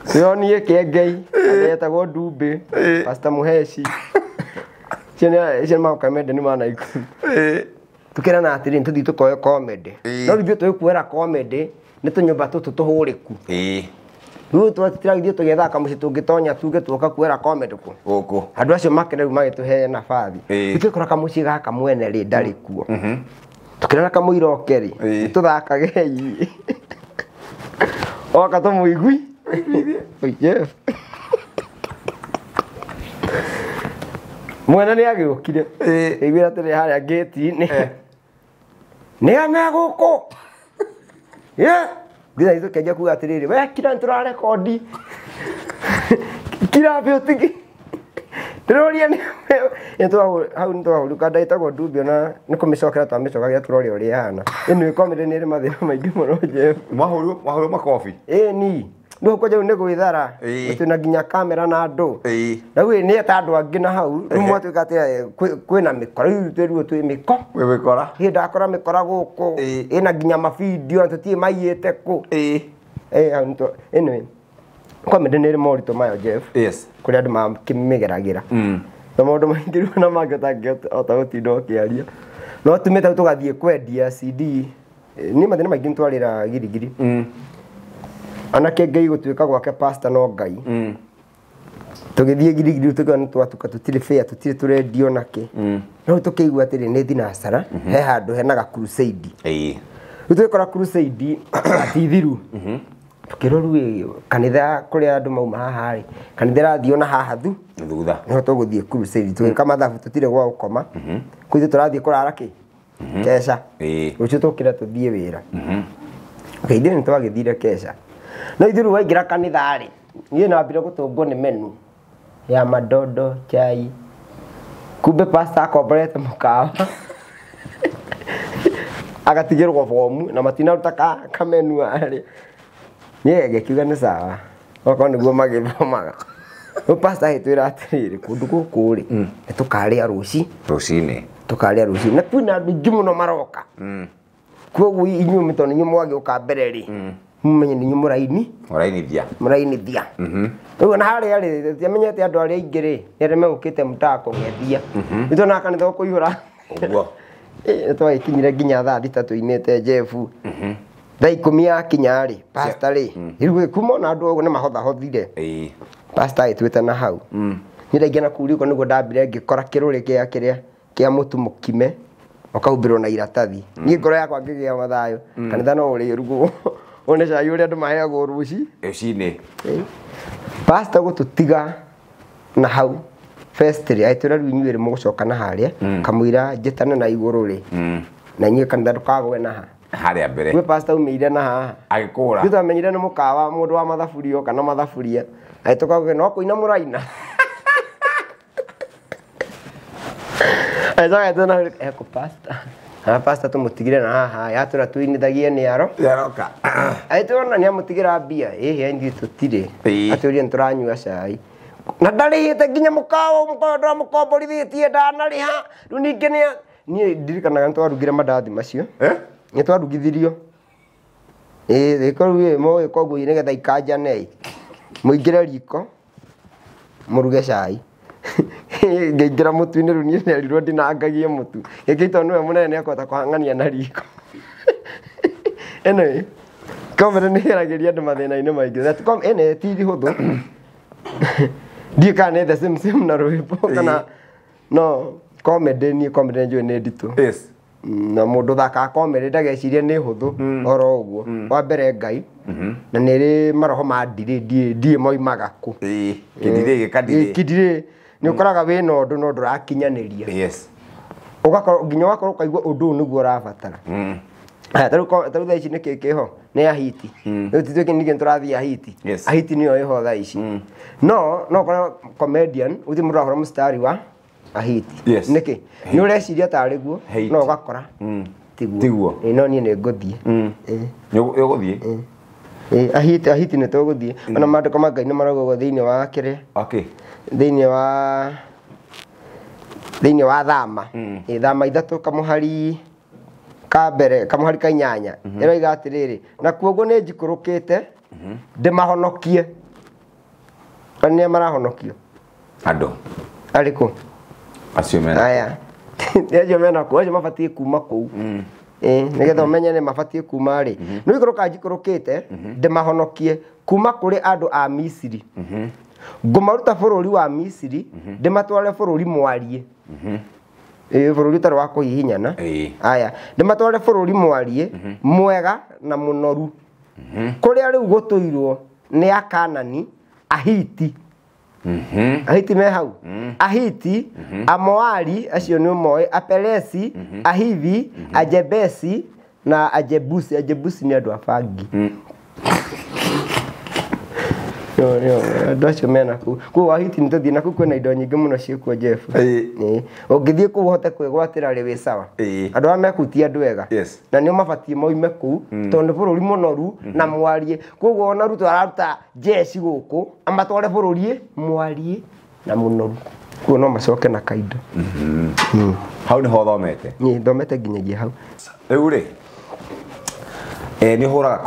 sioni ye kiegei aretagwo ndumbi eh. pasta muheci cio makamende nä manaiku eh. tå kä rana atä rä nä tå thiä tå koe kau eh. no Kalau twä tu kau nä tå nyå mba tå tå tå hå rä ku rä u twatitiragirie tå gethaga kamå ciä tå ngä tonya tuge tuoka kuera komedkå gå andå acio makä rä u magä tå he nabathi tå kä kora kamå ciä gaka mwene rä ndarä mm. kuo mm-hmm. tå kä rera kamå ira oke rä nä tå thakagei oka tå må igui [LAUGHS] mwene nä agä å kire igu ra tå rä harä a ngä ti-inä nä amegå [LAUGHS] kå thitha itå kenya kuga atä rä rä we kira nä tå rarekondi kira mbä å tigi ndä roria hau nä twahå rika ndaitagwo ndumbio na nä kå mä cokera twamä cokagä ra tå roria å rä hana ä nä ä komä rä nä rä mathä na maingä må no jebu mwahå makobi ä nä gå njau nä gwä thara twä na nginya kamera na andå na rä nä eta andå angä na hau rä mwatuä ka kwä na mä kora rä twä ruo twä mä ko mä kora hä ndakora mä kora gå kå ä na nginya mabindio tå tiä maiä te kå komedi nä rä moritå mayo jeff kå rä andå makä mä geragä ra mm. na maå ndå maingä ruo na mangä tangähota gå tinda å kä aria no tå mä te tå gathiä kwendia cd nä mathä na maingä nä twarä ra girigiri mm anake ngai gutuika gwake pastor no ngai mm. tugithie girigiri tukiona twatuka tutire fair tutire turendio nake mm. no tukiigua atiri ni thinacara mm -hmm. he handu henaga crusade ii twikora crusade ati [COUGHS] ithiru mm -hmm tukiroru kanitha kuria andu mauma haha ri kanitha rathii ona haha thu thutha niho tuguthii crusade tugika mm. mathabu tutire gwa gukoma mhm. kuithu turathii kurara ki kesha rucio tukira tuthii wira ithuĩ mhm. mhm. nĩ twagĩthire keca no ithuĩ rĩu waingĩra kanitha-rĩ niĩ nambire gũtũngwo nä menu ya madodo chai kumbe pasta akomborete [LAUGHS] agatigä rwo bomu na matina ka kamenu arä arĩ niĩ ngĩkiuga nĩ sawa okorwo nĩguo magĩthomaga rĩu pasta agĩtwĩra atĩrĩrĩ kũndũ gũkũ-rĩ hmm. nĩtũkarĩa rũci rũcinĩ tũkarĩa rũci na andå andũ må no maroka hmm. koguo inyuĩ tondũ inyuĩ mwagĩũka mbere-rĩ hmm mumenye mumenyithie muraini muraini murainithia muraini na mhm mm rä hari ari arä menye aingä andu ari ingiri ni ari megukite mutako ngethia mhm. nä tuonaga kanitha gå kå ihå ra guo [LAUGHS] twagä kinyire nginya thaa thita tå inete jefu mhm dai mi yakinya rä pastor ri rä u kuma na andu ogu ni mahotha hothire pasta pastor ai te na hau mm. nä raingä na kuri ko nä guo ndambire ngä kora kä rå rä gä a kä na iratathi mm. niä ngoro yakwa ngigia mathayo a mm. kanitha no uri rä [LAUGHS] onesha yå rä andå maheagwo rå ci rå pastor gå tå tiga na hau aitå rä rä inyuä rä må gå coka na harä a kamå njätane na igå rä na inyuä kanitha ndå kagwe naha harä mbere gwä pastor umä ire na haha agä kå ra twamenyire nä må kawa må ndå wa mathaburio kana mathaburia agä kagwe no kå ina må raina agä coka na tigä re na haha yatå yatura tuinithagie nä aro yaroka amå tigä ra mbia tå tirä aindi ria nä tå ranyua cai na ndarä hä te nginya må mũkawa mũkawa ndamũkomborithĩtie ndanarĩha rĩu ningĩ nĩ niĩ ndirikanaga nĩ twarugire mandathi macio nä twarugithirio ĩkorwo ĩ moĩ koguo nĩgetha ikanjane re riko må ruge cai [LAUGHS] ngeingä mutu-inä rä u niä nerirwo ndinangagie mutu gä kä itondå we må nene nä akahota kåhang'ania na riko [LAUGHS] anyway komere nä geragä ria andå mathäna-inä maingä ene tithi hå thå ndiä kana nä thecimcim na rå mbo kana no komedä niä komedä nä njå nä nditå mm, na må ndå thakaga komedä ndageciria nä hå thå mm. oro å guo mm. wa mbere ngai mm-hmm. na nä rä maroho ma ndirä ndiä moimaga kå kĩndirä ni ukoraga koraga wä na å ndå no ndå rakinyanä nginya ågakorwo kaigua å ndå å nä guo å rabatara mm. tarä u thaa ici nä kä kä ho nä ahiti rä tituä kä ningä nä tå rathiä ahiti ahiti nä yo ä ho thaa ici no no kora comedian å thiä må rahora må wa ahiti nä kä nä å reciria tarä guo no å gakora tiguo no niä nä ngå thiä å gå thiä ahiti nä tågå thiä ona mandä ko mangai nä maragå thä inä wa kä rä thini wa thini wa thama mm. e, thama ithatu kamuhari kambere kamuhari ka mm -hmm. iroiga atiriri na kuoguo ni njikurukite ndimahonokie mm -hmm. ania marahonokio andu ariku acio mena aya [LAUGHS] acio mena kuu acio mabatie kuma kuu mm. getha å menye nä mabatiä kuma ri mm rå kä te mahonokie kuma kuri andu a misiri mm-hmm ngũmaruta bũrũri wa misiri mhm. ndĩmatware bũrũri mwarie mhm. bũrũri ũtarĩ wa kũhihinyana aya ndĩmatware bũrũri mwarie mhm. mwega na mũnoru kũrĩa rĩu gũtũirwo nĩ akanani ahiti ahiti me hau ahiti amoari acio nĩ moĩ apelesi ahivi ajebesi na ajebusi ajebusi ni andũ a andå acio mena kå u wahiti nä tåthiä nakå na indo nyingä må no ciäkuo jeff å ngä thiä kå u hote kwä gwatä ra rä wä sawa andå arä mekå ti andå ega na nä o mabatiä moime kå u nä bå rå ri må noru na mwariä koguo ona rutå araruta jeci gå kå amatware bå rå riä mwariä na må noru koguo no macoke na kaindo mm-hmm. hmm. hau nä ho thomete thomete nginyagia hau rä u rä nä å hå raga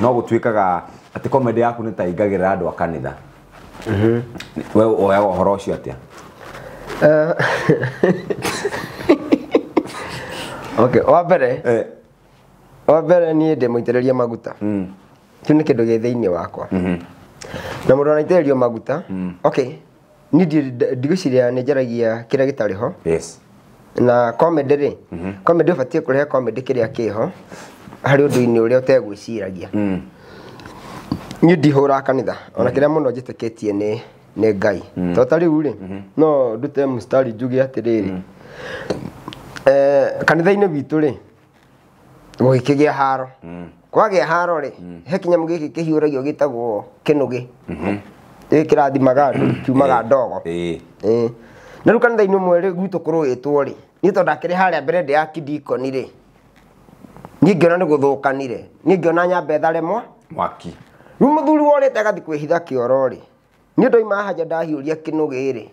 no gå tuä kaga ati comedy yaku taingagä ta ingagĩrĩra andũ a kanitha horo å cio ũcio atĩa eh. [LAUGHS] okay wa mbere eh. wa mbere niĩ ndĩmũitĩrĩria maguta kä ndå gä thä inä wakwa hmm. na rä rio maguta hmm. okay ni ndigwĩciria nĩ njaragia kĩrĩa gĩtarĩ ho na comedy rĩ hmm. comedy ũbatiĩ kũrehe comedy kĩrĩa kĩho harĩ ũndũ-inĩ ũrĩa ũtegwĩciragia mm. niä ndihå ra kanitha ona kä rä a må no njä tä kä tie nä ngai to mm. ta rä u rä no ndute njuge atä rä mm. rä eh, kanitha-inä witå rä gå gä kä gä a haro mm. kwagä a haro rä he kinyamå gä kä kä hiå ragio gä tagwo kä nå mm-hmm. gä gä kä rathimaga mm-hmm. kiumaga ndogo na rä u kanitha-inä mwe rä gwitå kå rå gä two rä niä tondå akä rä harä a mbere ndä ya kidikoni rä niä ngä ona nä gå thå kanire niä ngä ona nyambetharemwa rä u må thuri worete agathi kwä hitha kä ororä nä å ndå ima ndahiå ria kä nå gä rä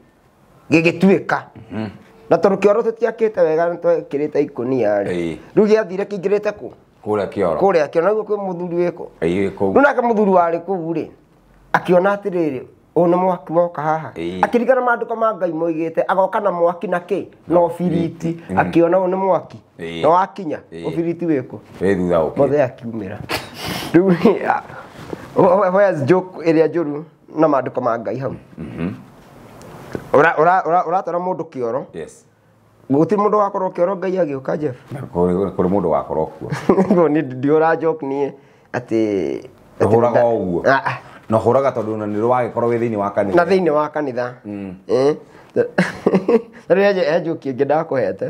gä gä tuä ka mhm. na tondå kä oro tå tiakä te wega nä twekä rä te ikå nia rä u gä athire kä ingä rä te kå kå rä a kä oro kå kwä må thuri wä kå rä u nake må thuri warä kå u rä akä ona atä rä rä å nä mwaki woka haha akĩringana mandĩko ma ngai te agoka na mwaki na kĩ biriti ũbiriti mhm. ona ũyũ nä mwaki na wakinya ũbiriti wĩkũ thutha ra where's joke ĩrĩa njũru na mandĩko ma ngai hau mm-hmm. ũratara mũndũ kĩoro gũtirĩ mũndũ wakorwo kĩoro ngai agĩũka jef kũrĩ mũndũ wakorwo kuo [LAUGHS] ndiũra joke niĩ atĩ hũraga ũguo ah, ah. na hũraga tondũ na nĩ rwagĩkorwo wĩ thĩinĩ wa kanitha na thĩinĩ wa kanitha rĩrĩa mm. eh? [LAUGHS] njũki ĩngĩ ndakũhete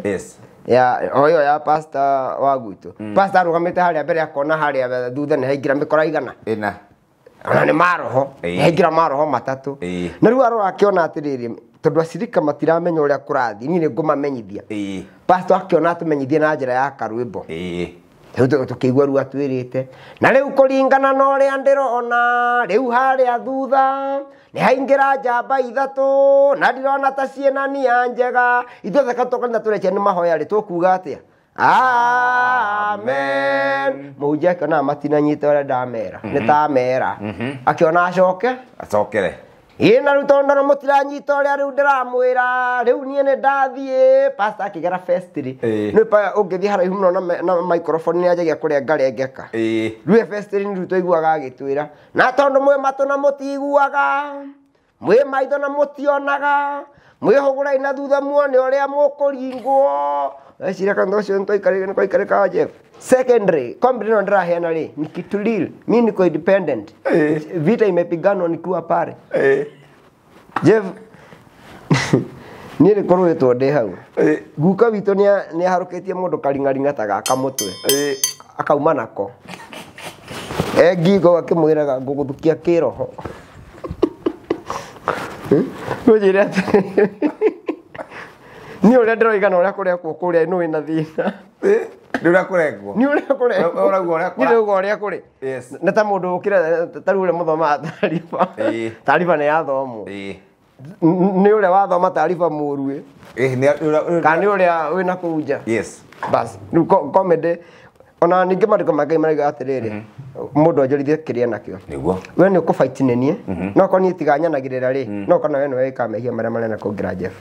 o ĩyo ya pasta wa gwitũ mm. pasta arũgamĩte harĩa mbere akona harĩa thutha nĩ haingĩra mĩkora igana ĩna ona nä maroho nä maroho matatå na rä u ona atä rä rä tondå acirika matiramenya å rä a kå rathi niä nä ngå mamenyithia akä ona atå menyithie na njä ra ya karwä mbo tå kä igua rua atwä rä te na rä u kå ringana na å rä a ndä rona rä u harä a thutha nä haingä ra njamba ithatå na ndirona ta ciä na ya njega ithuothe katokanina tå recia nä mahoya rä tå kuga atä a amen muje må nja akĩonaga matinanyita ũrĩa ni ta mera mhm. mhm. akiona acoke acokere ĩna rĩu tondũ no mũtiranyita ari rĩu mwira riu nie ni ndathiĩ pasta akĩgera festiri nĩ pa ũngĩthiĩ hara mũno na na microphone ni nĩ anjagia kũrĩa ngarengeka rĩu festiri ru rĩu twaiguaga agĩtwĩra na tondo mwe matũ na mũtiiguaga mwe maitho na mwe mwĩhũgũrai ina thutha muone ũrĩa mũkũringwo shirika ikarikane kwa ikarika aje secondary company ndira hena li nikitulil mimi niko independent eh. vita imepiganwa nikiwa pale eh. Jeff niä rä korwo wä two ndä hau guka witå nä aharå kä tie må ndå karing'aringa ta gaka må twe akauma nako engingo akä mwä raga ngå gå thukia kä roho rå ni å rä a ndä roigana å rä a kå rekwo kå rä a nä wä na thina nä å rä a kå rekwo nä å rä a kå rekwoå rä a kå rä nä ta må ndå å kä re tarä u rä a må thomaga tariba tariba nä yathomwo nä å rä a wathoma tariba må ruä kana nä å rä a wä na kå u nja rä u ona ningä marä ko mangä maraiga atä rä rä må mm-hmm. ndå onjorithie kä rä a nakä o we nä å kå baitinänie mm-hmm. no korwo niä tiganyanagä rä ra rä mm-hmm. no korwo we nä we kamehia marä a marena kå ngä ra njef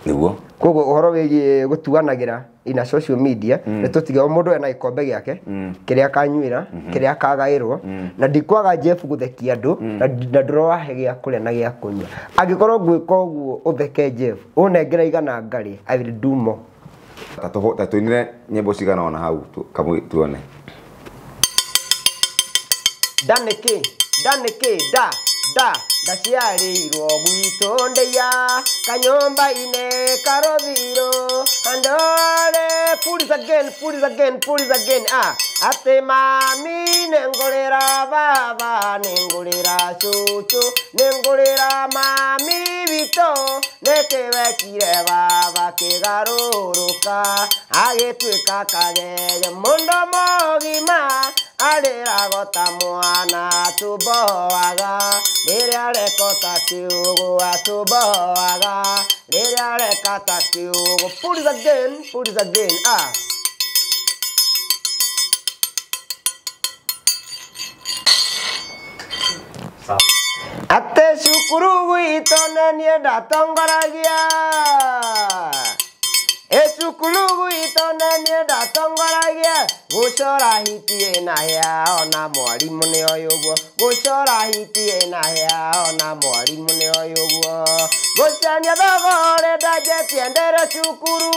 koguo å horo wä giä gå tuanagä ra ina social media mm. nä tå tige o må ndå ena gä kombe gä ake mm. kä rä a kanyuä ra kä rä a kagaä rwo mm. na ndikwaga jeff gå thekia andå na ndå roahe gä a kå rä a na gä a kå nyua angä korwo ngwä ka å guo å theke jeff å nengera igana ngarä i will do more tatå inä re nyä mbo cigana ona hau tuone ndaneke ndaneke nda nda ndaciarä irwo gwitå ndä ya kanyå mba-inä again, pullies again, pullies again. Ah, ate mami nengolera baba nengolera chuchu nengolera mami bito nekebekire baba kegaroroka agituika kageye mondo mogima arĩragota mwana tumboaga rĩrĩa arekota kiugũ atumboaga Meteoric attack you. Pull this again. Pull this again. Ah. Ate syukuru gue itu datang ke raja. ए चुकलू तने मेडा तंगरागे गोसरा हितिए नाया ना मरी मने अयोग गोसरा हितिए नाया ना मरी मने अयोग गोसरा ने दगरे दाजे तेंदर चुकुरू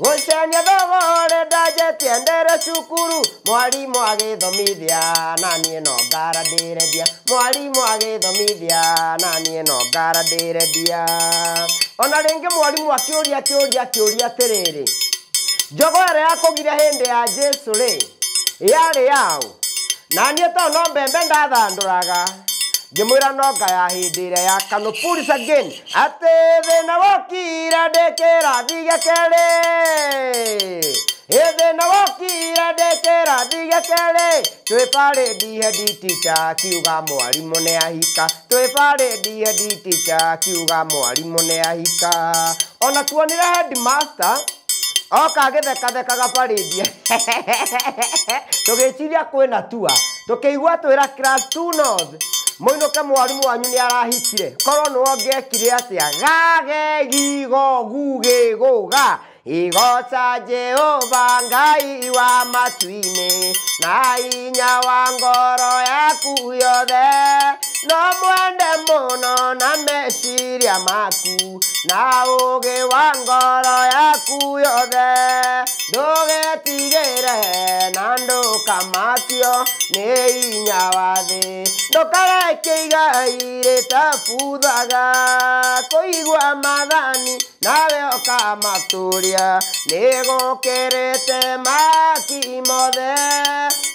gucenia thogore ndanjetie ndere cukuru mwarimu agithomithia nanie no ngara ndirendia mwarimu agithomithia nanie no ngara ndirendia ona ringi mwarimu akiuria akiuria akiuria atiriri njogo ere yakugire hindi ya jesu ri yarĩ yaũ na niĩ no mbembe ndathanduraga ngimwira no ngaya hindi ĩrĩa ya kano pulis again atĩ thĩna wokira ndĩ kĩrathi gĩa kerĩ ĩthĩna wokira ndĩ kĩrathi gĩa kerĩ twĩbarĩ ndihe nditicha kiuga mwarimå nä ahika twĩbarĩ ndihe nditicha kiuga mwarimå nä ahika ona tuonire headmaster oka gä barĩndia kwä na tua tũkĩigua twĩra class 2 north muinuke mwarimu wanyu ni arahikire korwo ni wongekire atia gagerigo gugiguga igoca jehova ngai wa matu-inĩ na hinya wa ngoro yaku yothe no nomwende muno na meciria maku na ugi wa ngoro yaku yothe ndugitigire na matio ni inya wa thi ndukareke igai ritabuthaga kuigua mathani nawe ukamaturia ni gukirite maki mothe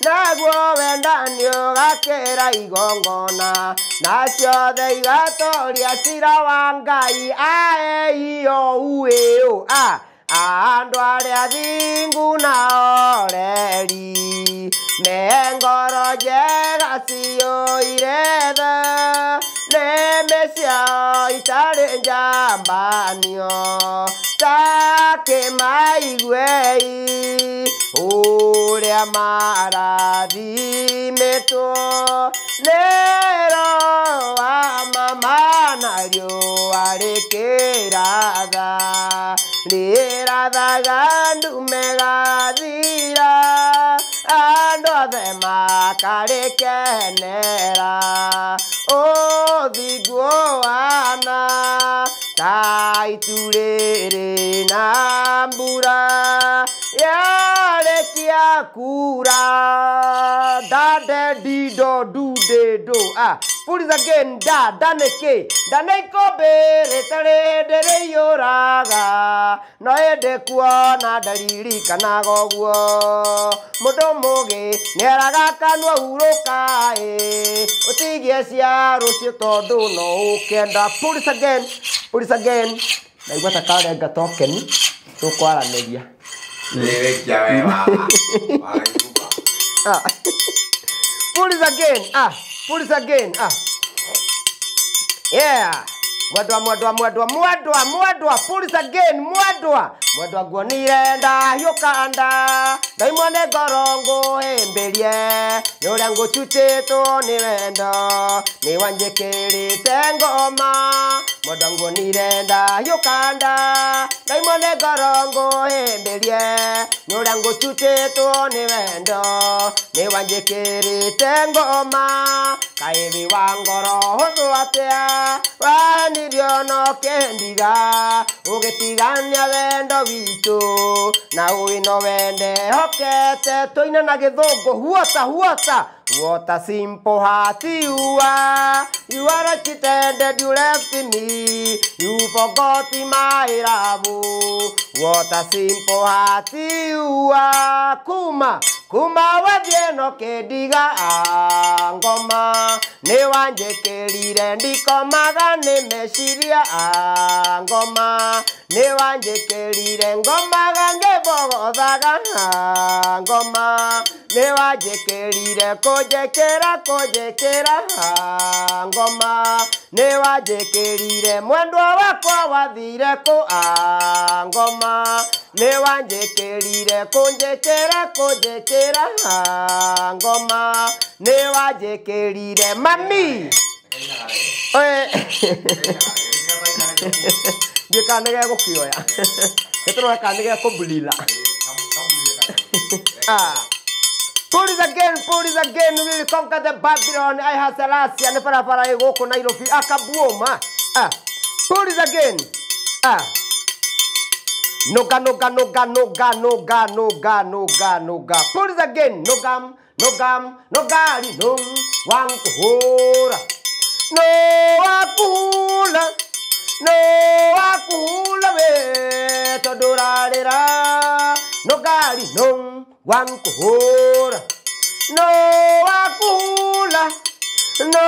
naguo wendani ugakira igongona nazio dei gatori asirawan ae io ue o a ando area dinguna oreri mengoro llega si oireda lẹ́mẹ̀síà ìtàrẹ̀ jàǹbá nìyàn táàkì máa ìwé yìí òòrè àmàràdì mẹ́tọ́ lẹ́rọ àmàmánàrìó àrèkèràdà rèràdà gàdúmẹ̀gàdìrà àdọ̀dẹ̀mà kàrẹ́kẹ̀ẹ́nẹ́ra. Oh. আনা তাই তুরে রে নাম বুড়া কিয়া কুরা দা ডে ডি ডো ডু ডে ডো আ Put it again, da, daneke, daneko bere, tare, dere yoraga, noende kuona dalili kana goguo. Mundu mugi nieraga kanua uruka e, utigie cia rucio tondu no ukenda. Put it again, put it again. Ndaigua ta karenga tokeni, tukwaranagia. Niwekia wewe. [LAUGHS] Pull ah. it again. Ah. Put it again. Ah. Yeah. mwendwa mwendwa mwendwa mwendwa mwendwa police again mwendwa mwendwa nguonire ndahiũka nda ndaimwo nĩ ngoro ngũhĩmbĩrie nĩ ũrĩa ngũcucĩtwo nĩ wendo nĩ wanjĩkĩrĩte ngoma mwendwa nguonire ndahiũka nda ndaimwo nĩ ngoro ngũhĩmbĩrie nĩ ũrĩa ngũcucĩtwo nĩ wendo nĩ wanjĩkĩrĩte ngoma kaĩ thĩ wa ngoro hũthũ atĩa nirĩo nokendiga ũgĩtigania wendo witũ na ui no wende hokete ina na gĩthũngũ huota huota What a hati ua you are. You are a cheated you left me. You forgot my love. wota simpo hati uwa kuma kuma wethieno kindiga ngoma ni wanjikirire ndikomaga ni meciria ngoma ni wanjikirire ngomaga ngivogothaga ngoma ni wanjikirire kunjikira kunjikira ngoma ni wanjikirire mwendwa wakwa wathire ku ngoma mama ne wanjäkä rire kå njä kä ra kå ngoma ne wanjä kä rire mami ngä kana gä gå kä oya gä tå rore kana gä kå Pull it again, pull it again, will conquer the Babylon. I have Selassie and I Farafara Igoko Nairobi. I Akabuoma. Ah. it again. Ah. Noga, noga, noga, noga, noga, noga, noga, noga. Put it again. Nogam, nogam, nogari, num, wang, hora. No akula, no akula, we to do ra de ra. Nogari, num, wang, hora. No akula, no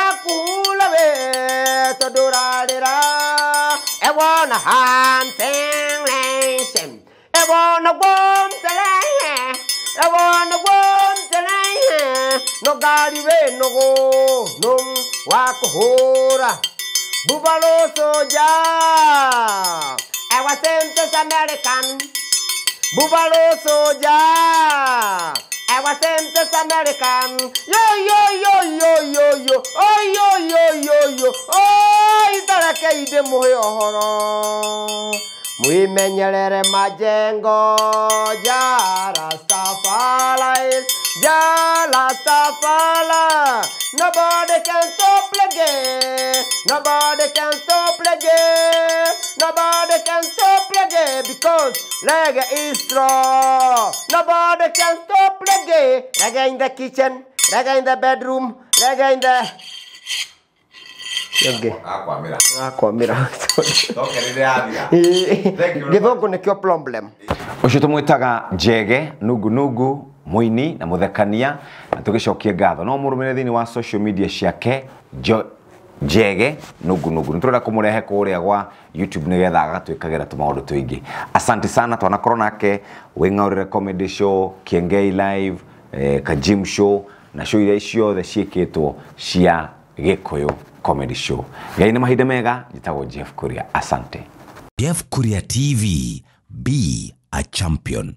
akula, we to do I wanna hunt. wanna warm the land. Eh. I wanna warm the land. Eh. No gari we no go nung wakuhura. Bubalo soja. I was sent as American. Bubalo soja. I was sent as American. Yo yo yo yo yo yo. Oh yo yo yo yo. Oh, itara ke ide mohe ohoro. Muimenyelele majengo ya Rastafari, ya Rastafari. Nobody can stop the game. Nobody can stop the game. Nobody can stop the game because reggae is strong. Nobody can stop the game. Reggae in the kitchen, reggae in the bedroom, reggae in the akwamira githungu nikio problem ucio tumwitaga njege nungu nungu muini na muthekania na tugicokie ngatho no murumire thini wa social media ciake njege nungu nungu nä tå renda kå må rehe kå rä a gwa youtube nä getha agatuä kagä ra tå maå ndå tå sana twanakorwo nake wä ng'aå rä re comedy show kiengei live eh, kajim show na show iria ciothe ciä kä two cia gä kå comedy show ngai nä mahinda mega njitagwo jeff kuria asante jeff kuria tv be a champion